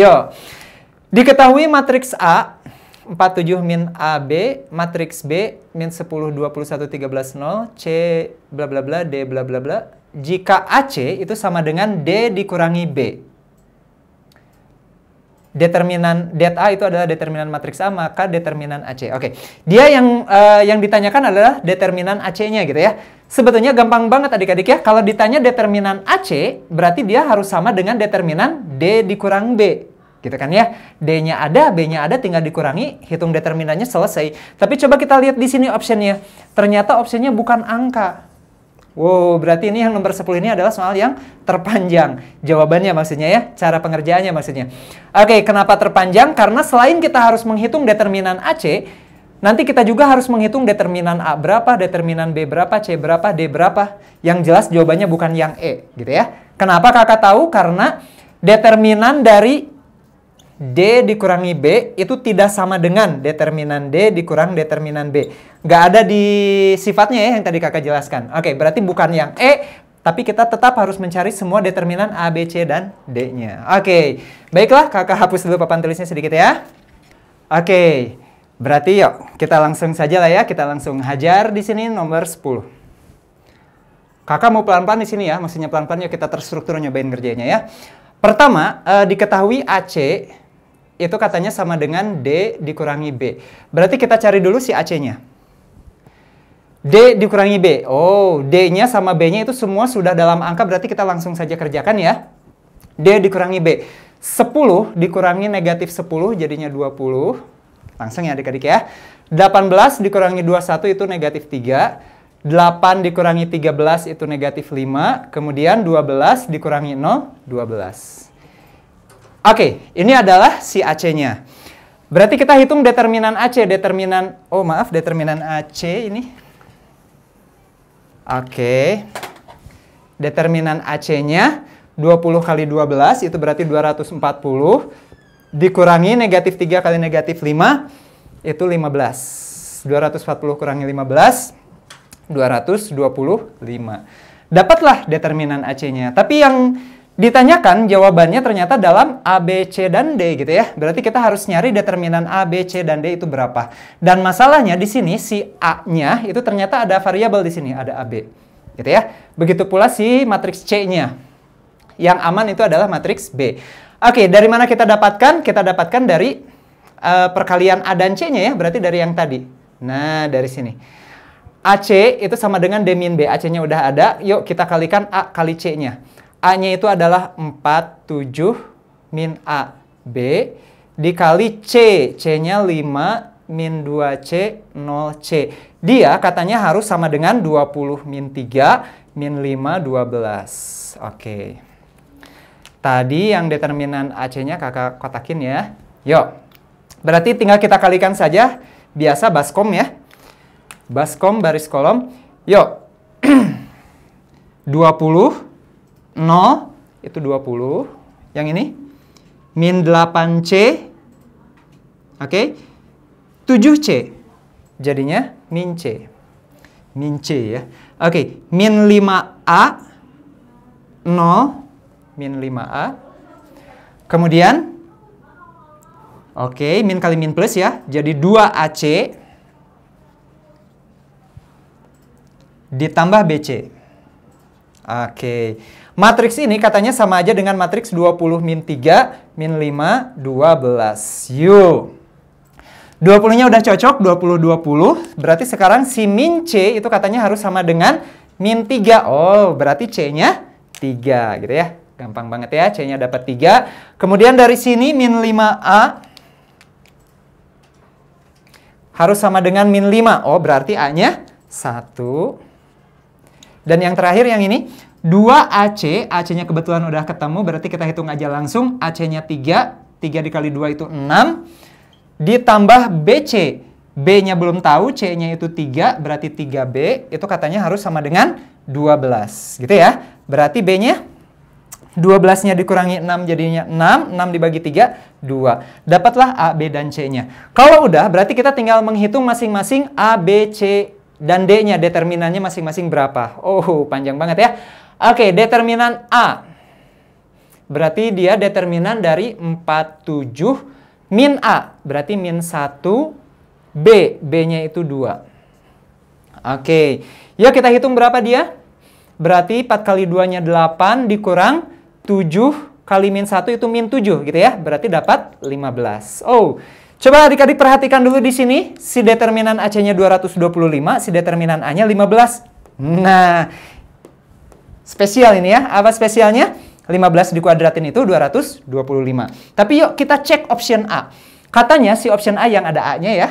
Yo. Diketahui matriks A 47 min AB, matriks B min 10, 21, 13, 0, C bla bla bla, D bla bla bla. Jika AC itu sama dengan D dikurangi B. Determinan det A itu adalah determinan matriks A, maka determinan AC. Oke, dia yang uh, yang ditanyakan adalah determinan AC-nya gitu ya. Sebetulnya gampang banget adik-adik ya. Kalau ditanya determinan AC, berarti dia harus sama dengan determinan D dikurang B gitu kan ya. D-nya ada, B-nya ada, tinggal dikurangi, hitung determinannya selesai. Tapi coba kita lihat di sini optionnya. Ternyata optionnya bukan angka. Wow, berarti ini yang nomor 10 ini adalah soal yang terpanjang. Jawabannya maksudnya ya, cara pengerjaannya maksudnya. Oke, kenapa terpanjang? Karena selain kita harus menghitung determinan AC, nanti kita juga harus menghitung determinan A berapa, determinan B berapa, C berapa, D berapa. Yang jelas jawabannya bukan yang E gitu ya. Kenapa kakak tahu? Karena determinan dari D dikurangi B itu tidak sama dengan determinan D dikurang determinan B. Nggak ada di sifatnya ya yang tadi kakak jelaskan. Oke, berarti bukan yang E, tapi kita tetap harus mencari semua determinan A, B, C, dan D-nya. Oke, baiklah kakak hapus dulu papan tulisnya sedikit ya. Oke, berarti yuk kita langsung saja lah ya. Kita langsung hajar di sini nomor 10. Kakak mau pelan-pelan di sini ya, maksudnya pelan-pelan yuk kita terstruktur nyobain kerjanya ya. Pertama, eh, diketahui AC itu katanya sama dengan D dikurangi B. Berarti kita cari dulu si AC-nya. D dikurangi B. Oh, D-nya sama B-nya itu semua sudah dalam angka, berarti kita langsung saja kerjakan ya. D dikurangi B. 10 dikurangi negatif 10 jadinya 20. Langsung ya adik-adik ya. 18 dikurangi 21 itu negatif 3. 8 dikurangi 13 itu negatif 5, kemudian 12 dikurangi 0, 12. Oke, ini adalah si AC-nya. Berarti kita hitung determinan AC, determinan oh maaf, determinan AC ini. Oke. Determinan AC-nya 20 kali 12 itu berarti 240 dikurangi negatif 3 kali negatif 5 itu 15. 240 kurangi 15 225. Dapatlah determinan AC-nya. Tapi yang Ditanyakan jawabannya ternyata dalam A, B, C, dan D gitu ya. Berarti kita harus nyari determinan A, B, C, dan D itu berapa. Dan masalahnya di sini si A-nya itu ternyata ada variabel di sini, ada A, B Gitu ya. Begitu pula si matriks C-nya. Yang aman itu adalah matriks B. Oke, dari mana kita dapatkan? Kita dapatkan dari uh, perkalian A dan C-nya ya, berarti dari yang tadi. Nah, dari sini. AC itu sama dengan D min B. AC-nya udah ada, yuk kita kalikan A kali C-nya. A-nya itu adalah 4, 7 min A. B dikali C. C-nya 5 min 2C, 0C. Dia katanya harus sama dengan 20 min 3 min 5, 12. Oke. Tadi yang determinan AC-nya kakak kotakin ya. Yuk. Berarti tinggal kita kalikan saja. Biasa baskom ya. Baskom baris kolom. Yuk. 20 0 itu 20. Yang ini min 8C. Oke. Okay. 7C. Jadinya min C. Min C ya. Oke, okay. min 5A 0 min 5A. Kemudian Oke, okay, min kali min plus ya. Jadi 2AC ditambah BC. Oke. Okay. Matriks ini katanya sama aja dengan matriks 20 min 3 min 5 12. Yuk. 20-nya udah cocok, 20 20. Berarti sekarang si min C itu katanya harus sama dengan min 3. Oh, berarti C-nya 3 gitu ya. Gampang banget ya, C-nya dapat 3. Kemudian dari sini min 5A harus sama dengan min 5. Oh, berarti A-nya 1. Dan yang terakhir yang ini, 2AC, AC-nya kebetulan udah ketemu, berarti kita hitung aja langsung. AC-nya 3, 3 dikali 2 itu 6. Ditambah BC, B-nya belum tahu, C-nya itu 3, berarti 3B. Itu katanya harus sama dengan 12, gitu ya. Berarti B-nya 12-nya dikurangi 6 jadinya 6, 6 dibagi 3, 2. Dapatlah A, B, dan C-nya. Kalau udah, berarti kita tinggal menghitung masing-masing A, B, C, dan D-nya, determinannya masing-masing berapa. Oh, panjang banget ya. Oke, determinan A. Berarti dia determinan dari 47 min A. Berarti min 1 B. B-nya itu 2. Oke, yuk kita hitung berapa dia. Berarti 4 kali 2-nya 8 dikurang 7 kali min 1 itu min 7 gitu ya. Berarti dapat 15. Oh, coba adik-adik perhatikan dulu di sini. Si determinan AC-nya 225, si determinan A-nya 15. Nah, Spesial ini ya. Apa spesialnya? 15 dikuadratin itu 225. Tapi yuk kita cek option A. Katanya si option A yang ada A-nya ya.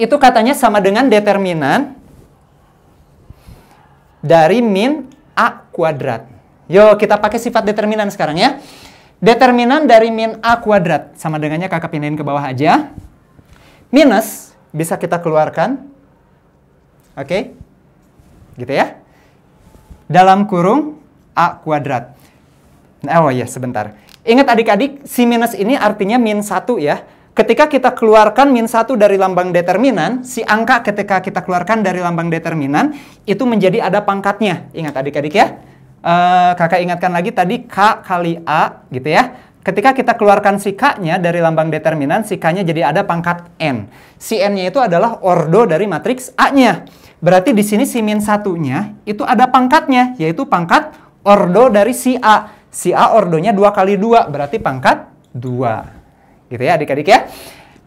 Itu katanya sama dengan determinan dari min A kuadrat. yuk kita pakai sifat determinan sekarang ya. Determinan dari min A kuadrat. Sama dengannya kakak pindahin ke bawah aja. Minus bisa kita keluarkan. Oke. Okay? Gitu ya dalam kurung A kuadrat. Oh ya, sebentar. Ingat adik-adik, si minus ini artinya min 1 ya. Ketika kita keluarkan min 1 dari lambang determinan, si angka ketika kita keluarkan dari lambang determinan, itu menjadi ada pangkatnya. Ingat adik-adik ya. E, kakak ingatkan lagi tadi K kali A gitu ya. Ketika kita keluarkan si K-nya dari lambang determinan, si K-nya jadi ada pangkat N. Si N-nya itu adalah ordo dari matriks A-nya. Berarti di sini si min satunya itu ada pangkatnya, yaitu pangkat ordo dari si A. Si A ordonya dua kali dua berarti pangkat dua Gitu ya adik-adik ya.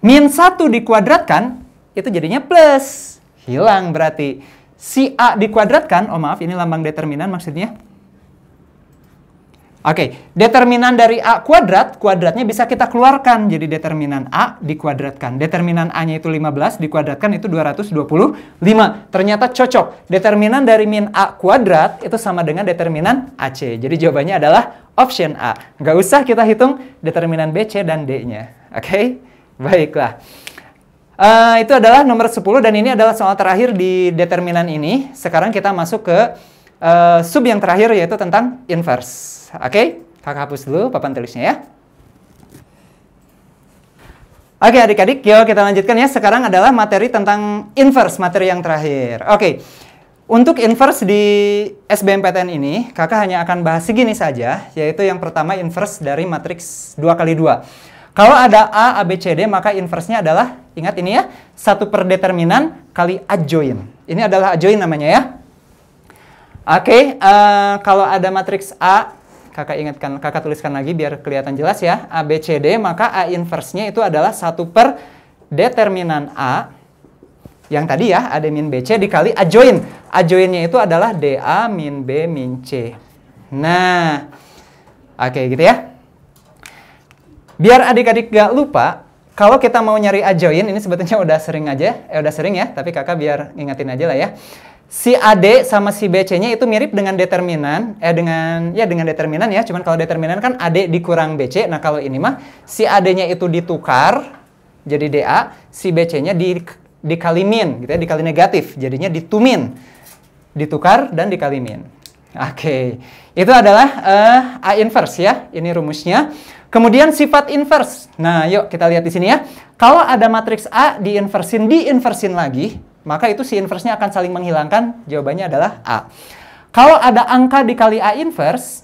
Min satu dikuadratkan, itu jadinya plus. Hilang berarti. Si A dikuadratkan, oh maaf ini lambang determinan maksudnya, Oke, determinan dari A kuadrat, kuadratnya bisa kita keluarkan. Jadi determinan A dikuadratkan. Determinan A-nya itu 15, dikuadratkan itu 225. Ternyata cocok. Determinan dari min A kuadrat itu sama dengan determinan AC. Jadi jawabannya adalah option A. Nggak usah kita hitung determinan B, C, dan D-nya. Oke, baiklah. Uh, itu adalah nomor 10 dan ini adalah soal terakhir di determinan ini. Sekarang kita masuk ke Eh, sub yang terakhir yaitu tentang inverse. Oke, okay? kakak hapus dulu papan tulisnya ya. Oke okay, adik-adik, yuk kita lanjutkan ya. Sekarang adalah materi tentang inverse, materi yang terakhir. Oke, okay. untuk inverse di SBMPTN ini, kakak hanya akan bahas segini saja, yaitu yang pertama inverse dari matriks 2x2. Kalau ada A, A, B, C, D, maka inverse-nya adalah, ingat ini ya, satu per determinan kali adjoin. Ini adalah adjoin namanya ya. Oke, okay, uh, eh, kalau ada matriks A, kakak ingatkan, kakak tuliskan lagi biar kelihatan jelas ya. A, B, C, D, maka A inversnya itu adalah satu per determinan A yang tadi ya, ada min B, C dikali join-nya itu adalah DA min B min C. Nah, oke okay, gitu ya. Biar adik-adik gak lupa, kalau kita mau nyari join, ini sebetulnya udah sering aja, eh udah sering ya, tapi kakak biar ngingetin aja lah ya si AD sama si BC-nya itu mirip dengan determinan eh dengan ya dengan determinan ya cuman kalau determinan kan AD dikurang BC nah kalau ini mah si AD-nya itu ditukar jadi DA si BC-nya di dikali gitu ya dikali negatif jadinya ditumin ditukar dan dikalimin. oke itu adalah uh, A inverse ya ini rumusnya kemudian sifat invers. nah yuk kita lihat di sini ya kalau ada matriks A diinversin diinversin lagi maka itu si inverse-nya akan saling menghilangkan. Jawabannya adalah A. Kalau ada angka dikali A inverse,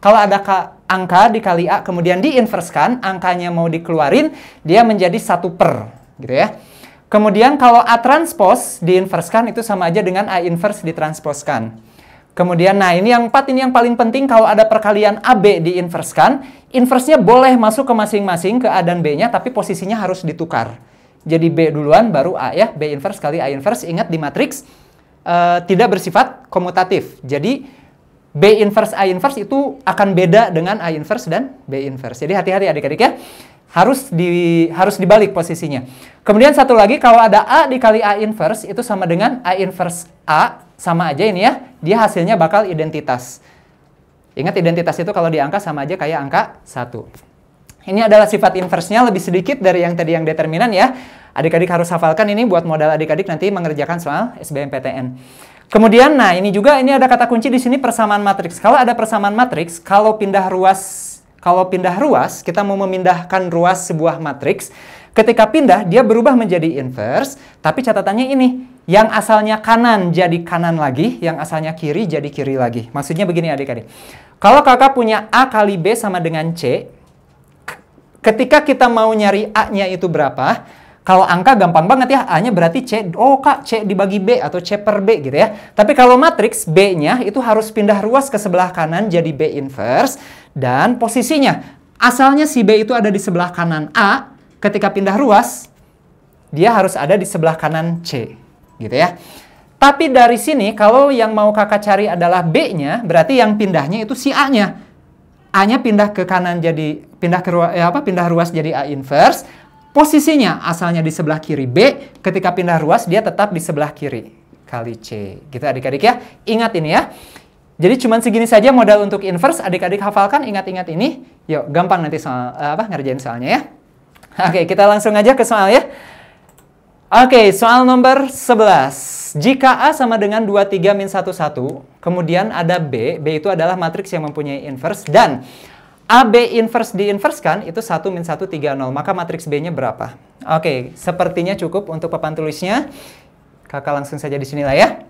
kalau ada angka dikali A kemudian diinverskan, angkanya mau dikeluarin, dia menjadi satu per. Gitu ya. Kemudian kalau A transpose diinverskan itu sama aja dengan A inverse ditransposkan. Kemudian, nah ini yang empat, ini yang paling penting kalau ada perkalian AB diinverskan, inversnya boleh masuk ke masing-masing ke A dan B-nya, tapi posisinya harus ditukar jadi B duluan baru A ya. B inverse kali A inverse. Ingat di matriks uh, eh, tidak bersifat komutatif. Jadi B inverse A inverse itu akan beda dengan A inverse dan B inverse. Jadi hati-hati adik-adik ya. Harus di harus dibalik posisinya. Kemudian satu lagi kalau ada A dikali A inverse itu sama dengan A inverse A sama aja ini ya. Dia hasilnya bakal identitas. Ingat identitas itu kalau di angka sama aja kayak angka 1. Ini adalah sifat inversnya lebih sedikit dari yang tadi yang determinan ya. Adik-adik harus hafalkan ini buat modal adik-adik nanti mengerjakan soal SBMPTN. Kemudian, nah ini juga ini ada kata kunci di sini persamaan matriks. Kalau ada persamaan matriks, kalau pindah ruas, kalau pindah ruas, kita mau memindahkan ruas sebuah matriks. Ketika pindah, dia berubah menjadi inverse. Tapi catatannya ini, yang asalnya kanan jadi kanan lagi, yang asalnya kiri jadi kiri lagi. Maksudnya begini adik-adik. Kalau kakak punya A kali B sama dengan C, Ketika kita mau nyari A-nya itu berapa, kalau angka gampang banget ya, A-nya berarti C, oh kak, C dibagi B atau C per B gitu ya. Tapi kalau matriks, B-nya itu harus pindah ruas ke sebelah kanan jadi B inverse. Dan posisinya, asalnya si B itu ada di sebelah kanan A, ketika pindah ruas, dia harus ada di sebelah kanan C gitu ya. Tapi dari sini, kalau yang mau kakak cari adalah B-nya, berarti yang pindahnya itu si A-nya. A-nya pindah ke kanan jadi pindah ke ruas, ya eh, apa pindah ruas jadi A inverse. Posisinya asalnya di sebelah kiri B, ketika pindah ruas dia tetap di sebelah kiri kali C. Gitu adik-adik ya. Ingat ini ya. Jadi cuman segini saja modal untuk inverse. Adik-adik hafalkan, ingat-ingat ini. Yuk, gampang nanti soal eh, apa ngerjain soalnya ya. Oke, kita langsung aja ke soal ya. Oke, okay, soal nomor 11. Jika A sama dengan 23 min 11, kemudian ada B. B itu adalah matriks yang mempunyai inverse. Dan AB inverse diinverskan itu 1 min 1, 3, 0. Maka matriks B-nya berapa? Oke, okay, sepertinya cukup untuk papan tulisnya. Kakak langsung saja di sini lah ya.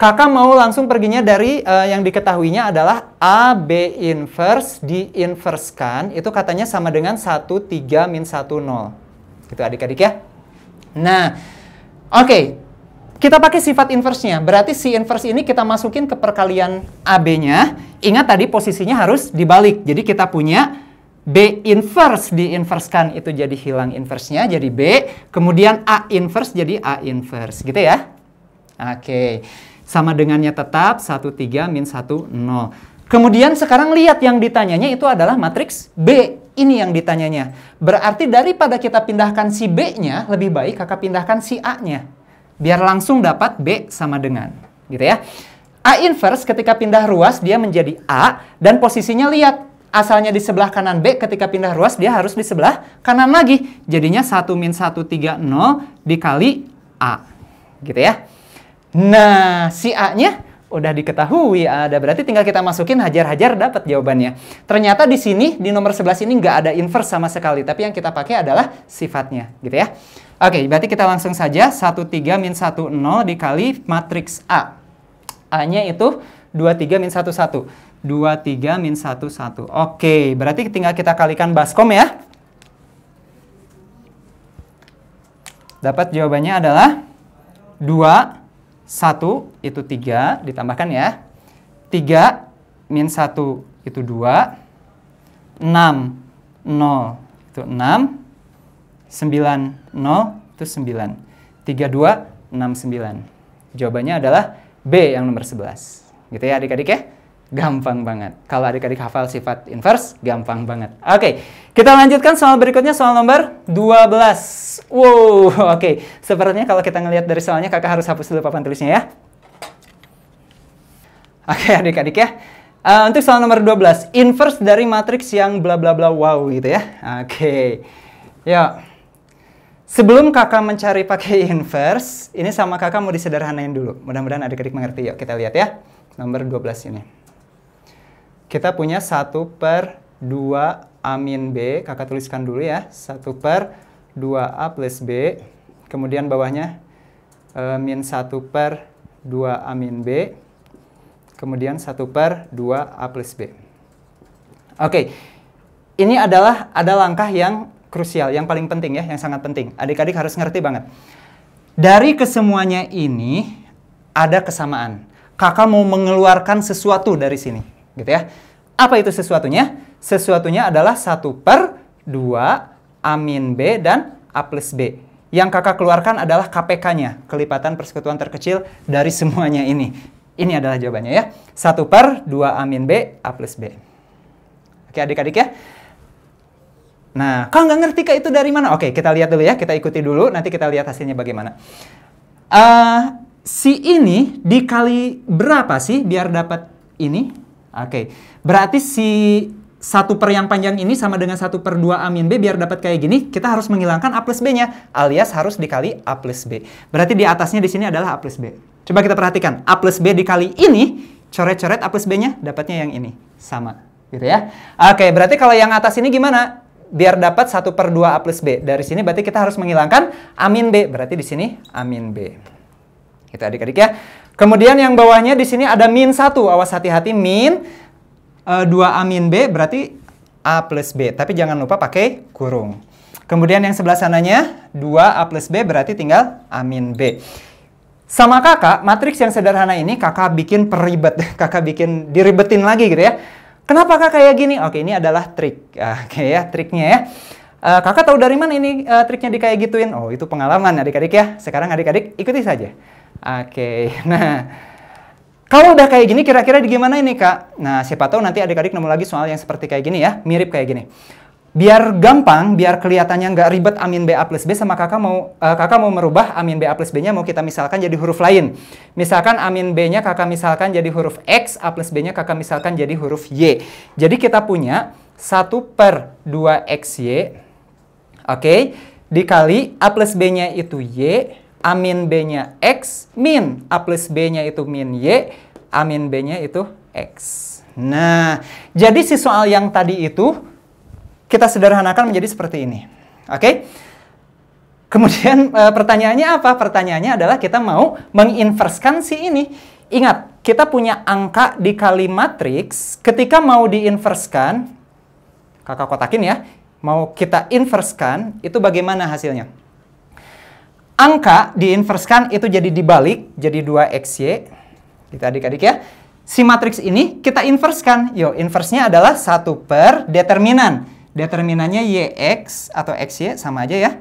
Kakak mau langsung perginya dari uh, yang diketahuinya adalah A, B inverse diinverskan. Itu katanya sama dengan 1, 3, min 1, 0. Gitu adik-adik ya. Nah, oke. Okay. Kita pakai sifat inversnya. Berarti si inverse ini kita masukin ke perkalian AB-nya. Ingat tadi posisinya harus dibalik. Jadi kita punya B inverse diinverskan itu jadi hilang inversnya jadi B, kemudian A inverse jadi A inverse gitu ya. Oke. Sama dengannya tetap 1 3 min 1 0. Kemudian sekarang lihat yang ditanyanya itu adalah matriks B. Ini yang ditanyanya. Berarti daripada kita pindahkan si B-nya, lebih baik kakak pindahkan si A-nya. Biar langsung dapat B sama dengan. Gitu ya. A inverse ketika pindah ruas dia menjadi A dan posisinya lihat asalnya di sebelah kanan B ketika pindah ruas dia harus di sebelah kanan lagi. Jadinya 1 min 1 3 0 dikali A. Gitu ya. Nah, si A-nya udah diketahui ada berarti tinggal kita masukin hajar-hajar dapat jawabannya. Ternyata di sini di nomor 11 ini nggak ada inverse sama sekali, tapi yang kita pakai adalah sifatnya gitu ya. Oke, berarti kita langsung saja 13 min 10 dikali matriks A. A-nya itu 23 min 11. 23 min 11. Oke, berarti tinggal kita kalikan baskom ya. Dapat jawabannya adalah 2 1 itu 3, ditambahkan ya. 3 min 1 itu 2, 6, 0 itu 6, 9, 0 itu 9. 3, 2, 6, 9. Jawabannya adalah B yang nomor 11. Gitu ya adik-adik ya. Gampang banget. Kalau adik-adik hafal sifat inverse, gampang banget. Oke, okay, kita lanjutkan soal berikutnya, soal nomor 12. Wow, oke. Okay. Sepertinya kalau kita ngelihat dari soalnya, kakak harus hapus dulu papan tulisnya ya. Oke, okay, adik-adik ya. Uh, untuk soal nomor 12, inverse dari matriks yang bla bla bla wow gitu ya. Oke, okay. ya. Sebelum kakak mencari pakai inverse, ini sama kakak mau disederhanain dulu. Mudah-mudahan adik-adik mengerti. Yuk kita lihat ya. Nomor 12 ini kita punya 1 per 2 A min B. Kakak tuliskan dulu ya. 1 per 2A plus B. Kemudian bawahnya e, min 1 per 2A min B. Kemudian 1 per 2A plus B. Oke, ini adalah ada langkah yang krusial, yang paling penting ya, yang sangat penting. Adik-adik harus ngerti banget. Dari kesemuanya ini, ada kesamaan. Kakak mau mengeluarkan sesuatu dari sini gitu ya. Apa itu sesuatunya? Sesuatunya adalah 1 per 2 min B dan A plus B. Yang kakak keluarkan adalah KPK-nya, kelipatan persekutuan terkecil dari semuanya ini. Ini adalah jawabannya ya. 1 per 2 min B, A plus B. Oke adik-adik ya. Nah, kalau nggak ngerti kak itu dari mana? Oke, kita lihat dulu ya. Kita ikuti dulu, nanti kita lihat hasilnya bagaimana. Uh, si ini dikali berapa sih biar dapat ini? Oke, okay. berarti si satu per yang panjang ini sama dengan satu per 2 A min B biar dapat kayak gini, kita harus menghilangkan A plus B-nya, alias harus dikali A plus B. Berarti di atasnya di sini adalah A plus B. Coba kita perhatikan, A plus B dikali ini, coret-coret A plus B-nya, dapatnya yang ini. Sama, gitu ya. Oke, okay, berarti kalau yang atas ini gimana? Biar dapat 1 per 2 A plus B. Dari sini berarti kita harus menghilangkan A min B. Berarti di sini A min B. Gitu adik-adik ya. Kemudian yang bawahnya di sini ada min 1. Awas hati-hati min e, 2A min B berarti A plus B. Tapi jangan lupa pakai kurung. Kemudian yang sebelah sananya 2A plus B berarti tinggal A min B. Sama kakak, matriks yang sederhana ini kakak bikin peribet. Kakak bikin diribetin lagi gitu ya. Kenapa kakak kayak gini? Oke, ini adalah trik. Oke ya, triknya ya. Uh, kakak tahu dari mana ini uh, triknya di kayak gituin? Oh, itu pengalaman adik-adik ya. Sekarang adik-adik ikuti saja. Oke, nah kalau udah kayak gini kira-kira gimana ini kak? Nah siapa tahu nanti adik-adik nemu lagi soal yang seperti kayak gini ya, mirip kayak gini. Biar gampang, biar kelihatannya nggak ribet amin BA plus B sama kakak mau uh, kakak mau merubah amin BA plus B-nya mau kita misalkan jadi huruf lain. Misalkan amin B-nya kakak misalkan jadi huruf X, A plus B-nya kakak misalkan jadi huruf Y. Jadi kita punya 1 per 2XY, oke, okay, dikali A plus B-nya itu Y, A min B-nya X, min A plus B-nya itu min Y, A min B-nya itu X. Nah, jadi si soal yang tadi itu kita sederhanakan menjadi seperti ini. Oke? Okay? Kemudian e, pertanyaannya apa? Pertanyaannya adalah kita mau menginverskan si ini. Ingat, kita punya angka dikali matriks. Ketika mau diinverskan, kakak kotakin ya, mau kita inverskan, itu bagaimana hasilnya? angka diinverskan itu jadi dibalik, jadi 2xy. Kita adik-adik ya. Si matriks ini kita inverskan. Yo, inversnya adalah 1 per determinan. Determinannya yx atau xy sama aja ya.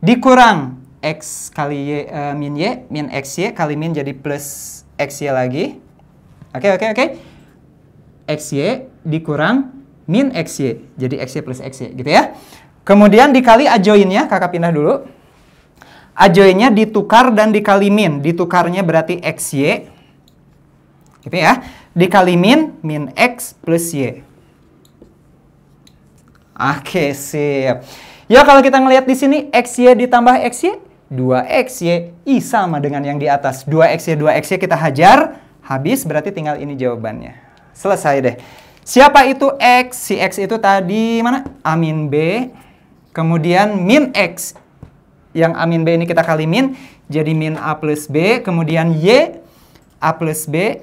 Dikurang x kali y, uh, min y, min xy kali min jadi plus xy lagi. Oke, okay, oke, okay, oke. Okay. xy dikurang min xy. Jadi xy plus xy gitu ya. Kemudian dikali adjoinnya, kakak pindah dulu. Ajoinnya ditukar dan dikalimin. Ditukarnya berarti x y, Gitu ya. Dikalimin min X plus Y. Oke, sip. Ya, kalau kita ngelihat di sini, x y ditambah XY, 2XY, I sama dengan yang di atas. 2XY, 2 y kita hajar, habis berarti tinggal ini jawabannya. Selesai deh. Siapa itu X? Si X itu tadi mana? Amin B, kemudian min X yang A min B ini kita kali min, jadi min A plus B, kemudian Y, A plus B,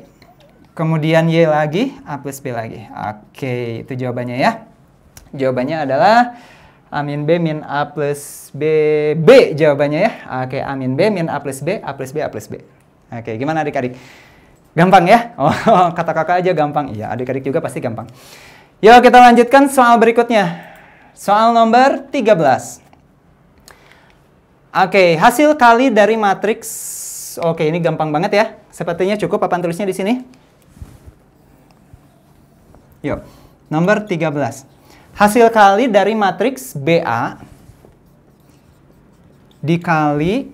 kemudian Y lagi, A plus B lagi. Oke, itu jawabannya ya. Jawabannya adalah A min B min A plus B, B jawabannya ya. Oke, A min B min A plus B, A plus B, A plus B. Oke, gimana adik-adik? Gampang ya? Oh, kata kakak aja gampang. Iya, adik-adik juga pasti gampang. Yuk kita lanjutkan soal berikutnya. Soal nomor 13. Oke, okay, hasil kali dari matriks. Oke, okay, ini gampang banget ya. Sepertinya cukup papan tulisnya di sini. Yuk, nomor 13. Hasil kali dari matriks BA dikali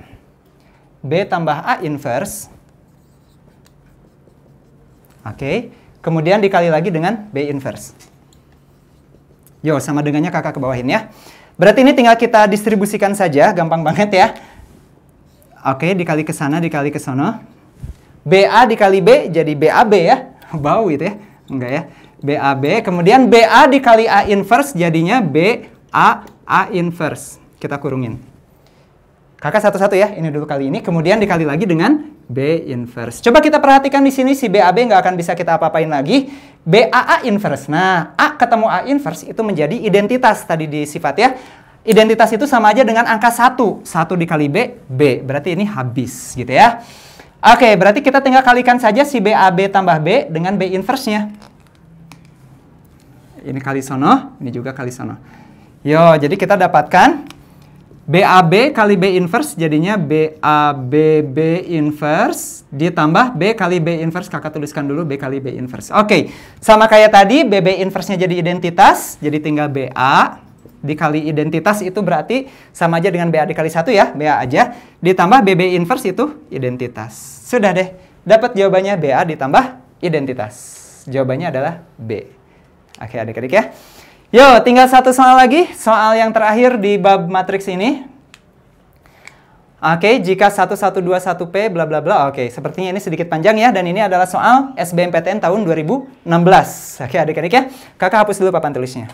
B tambah A inverse. Oke, okay. kemudian dikali lagi dengan B inverse. Yo, sama dengannya kakak ke bawahin ya. Berarti ini tinggal kita distribusikan saja, gampang banget ya. Oke, dikali ke sana, dikali ke sana. BA dikali B jadi BAB ya. Bau gitu ya. Enggak ya. BAB, kemudian BA dikali A inverse jadinya BA A inverse. Kita kurungin. Kakak satu-satu ya, ini dulu kali ini. Kemudian dikali lagi dengan B inverse. Coba kita perhatikan di sini si BAB nggak akan bisa kita apa-apain lagi. BAA inverse. Nah, A ketemu A inverse itu menjadi identitas tadi di sifat ya. Identitas itu sama aja dengan angka 1. 1 dikali B, B. Berarti ini habis gitu ya. Oke, berarti kita tinggal kalikan saja si BAB tambah B dengan B inverse-nya. Ini kali sono, ini juga kali sono. Yo, jadi kita dapatkan BAB kali B inverse jadinya BABB inverse ditambah B kali B inverse. Kakak tuliskan dulu B kali B inverse. Oke, okay. sama kayak tadi BB inverse-nya jadi identitas, jadi tinggal BA dikali identitas itu berarti sama aja dengan BA dikali satu ya, BA aja. Ditambah BB inverse itu identitas. Sudah deh, dapat jawabannya BA ditambah identitas. Jawabannya adalah B. Oke okay, adik-adik ya. Yo, tinggal satu soal lagi, soal yang terakhir di bab matriks ini. Oke, okay, jika 1121P bla bla bla. Oke, sepertinya ini sedikit panjang ya dan ini adalah soal SBMPTN tahun 2016. Oke, adik-adik ya. Kakak hapus dulu papan tulisnya.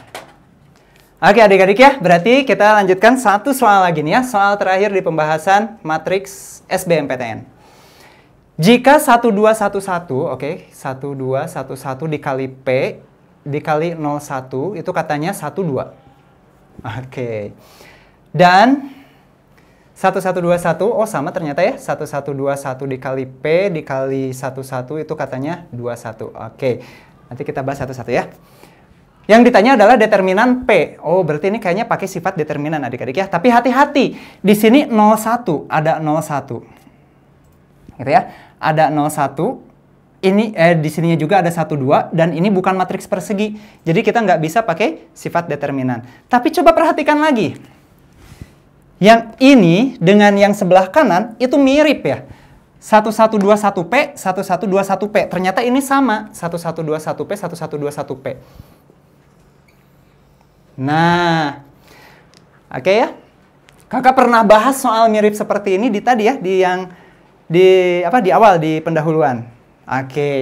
Oke, adik-adik ya. Berarti kita lanjutkan satu soal lagi nih ya, soal terakhir di pembahasan matriks SBMPTN. Jika 1211, oke, okay, 1211 dikali P dikali 01 itu katanya 12. Oke. Okay. Dan 1121 oh sama ternyata ya 1121 dikali P dikali 11 itu katanya 21. Oke. Okay. Nanti kita bahas satu-satu ya. Yang ditanya adalah determinan P. Oh, berarti ini kayaknya pakai sifat determinan Adik-adik ya. Tapi hati-hati. Di sini 01 ada 01. Gitu ya. Ada 01 ini eh, di sininya juga ada satu dua dan ini bukan matriks persegi. Jadi kita nggak bisa pakai sifat determinan. Tapi coba perhatikan lagi. Yang ini dengan yang sebelah kanan itu mirip ya. 1121P, 1121P. Ternyata ini sama. 1121P, 1121P. Nah, oke okay ya. Kakak pernah bahas soal mirip seperti ini di tadi ya, di yang di apa di awal di pendahuluan. Oke. Okay.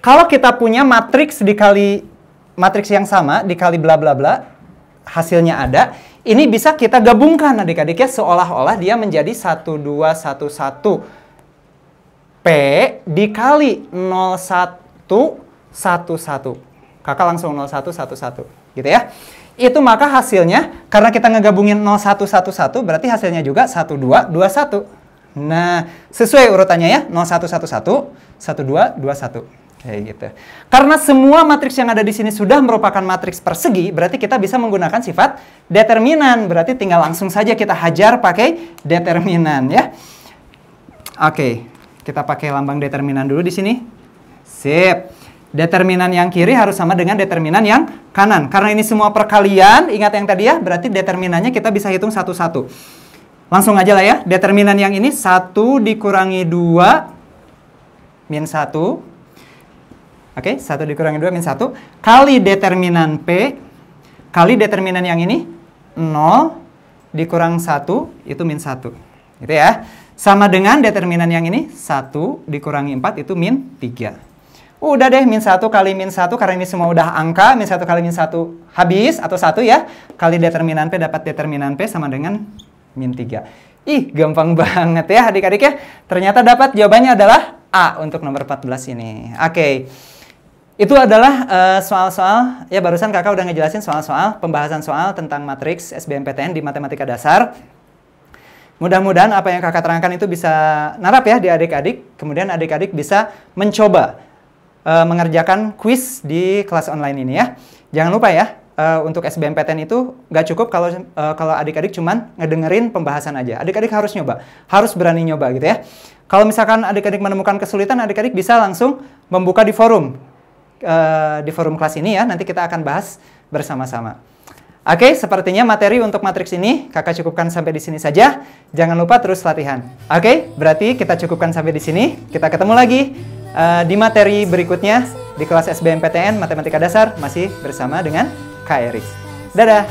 Kalau kita punya matriks dikali matriks yang sama dikali bla bla bla hasilnya ada. Ini bisa kita gabungkan adik-adik ya seolah-olah dia menjadi satu P dikali satu Kakak langsung satu gitu ya. Itu maka hasilnya karena kita ngegabungin satu berarti hasilnya juga satu. Nah, sesuai urutannya ya satu satu Kayak gitu. Karena semua matriks yang ada di sini sudah merupakan matriks persegi, berarti kita bisa menggunakan sifat determinan. Berarti tinggal langsung saja kita hajar pakai determinan ya. Oke, kita pakai lambang determinan dulu di sini. Sip. Determinan yang kiri harus sama dengan determinan yang kanan. Karena ini semua perkalian, ingat yang tadi ya, berarti determinannya kita bisa hitung satu-satu. Langsung aja lah ya, determinan yang ini 1 dikurangi 2 min 1. Oke, okay, 1 dikurangi 2 min 1. Kali determinan P. Kali determinan yang ini 0 dikurang 1 itu min 1. Gitu ya. Sama dengan determinan yang ini 1 dikurangi 4 itu min 3. Udah deh, min 1 kali min 1 karena ini semua udah angka, min 1 kali min 1 habis atau 1 ya. Kali determinan P dapat determinan P sama dengan min 3. Ih, gampang banget ya adik-adik ya. Ternyata dapat jawabannya adalah A untuk nomor 14 ini. Oke. Okay. Itu adalah eh, soal-soal, uh, ya barusan kakak udah ngejelasin soal-soal, pembahasan soal tentang matriks SBMPTN di matematika dasar. Mudah-mudahan apa yang kakak terangkan itu bisa narap ya di adik-adik, kemudian adik-adik bisa mencoba uh, mengerjakan kuis di kelas online ini ya. Jangan lupa ya, uh, untuk SBMPTN itu nggak cukup kalau uh, kalau adik-adik cuman ngedengerin pembahasan aja. Adik-adik harus nyoba, harus berani nyoba gitu ya. Kalau misalkan adik-adik menemukan kesulitan, adik-adik bisa langsung membuka di forum uh, di forum kelas ini ya. Nanti kita akan bahas bersama-sama. Oke, sepertinya materi untuk matriks ini kakak cukupkan sampai di sini saja. Jangan lupa terus latihan. Oke, berarti kita cukupkan sampai di sini. Kita ketemu lagi uh, di materi berikutnya di kelas SBMPTN Matematika Dasar masih bersama dengan KRI. Dadah!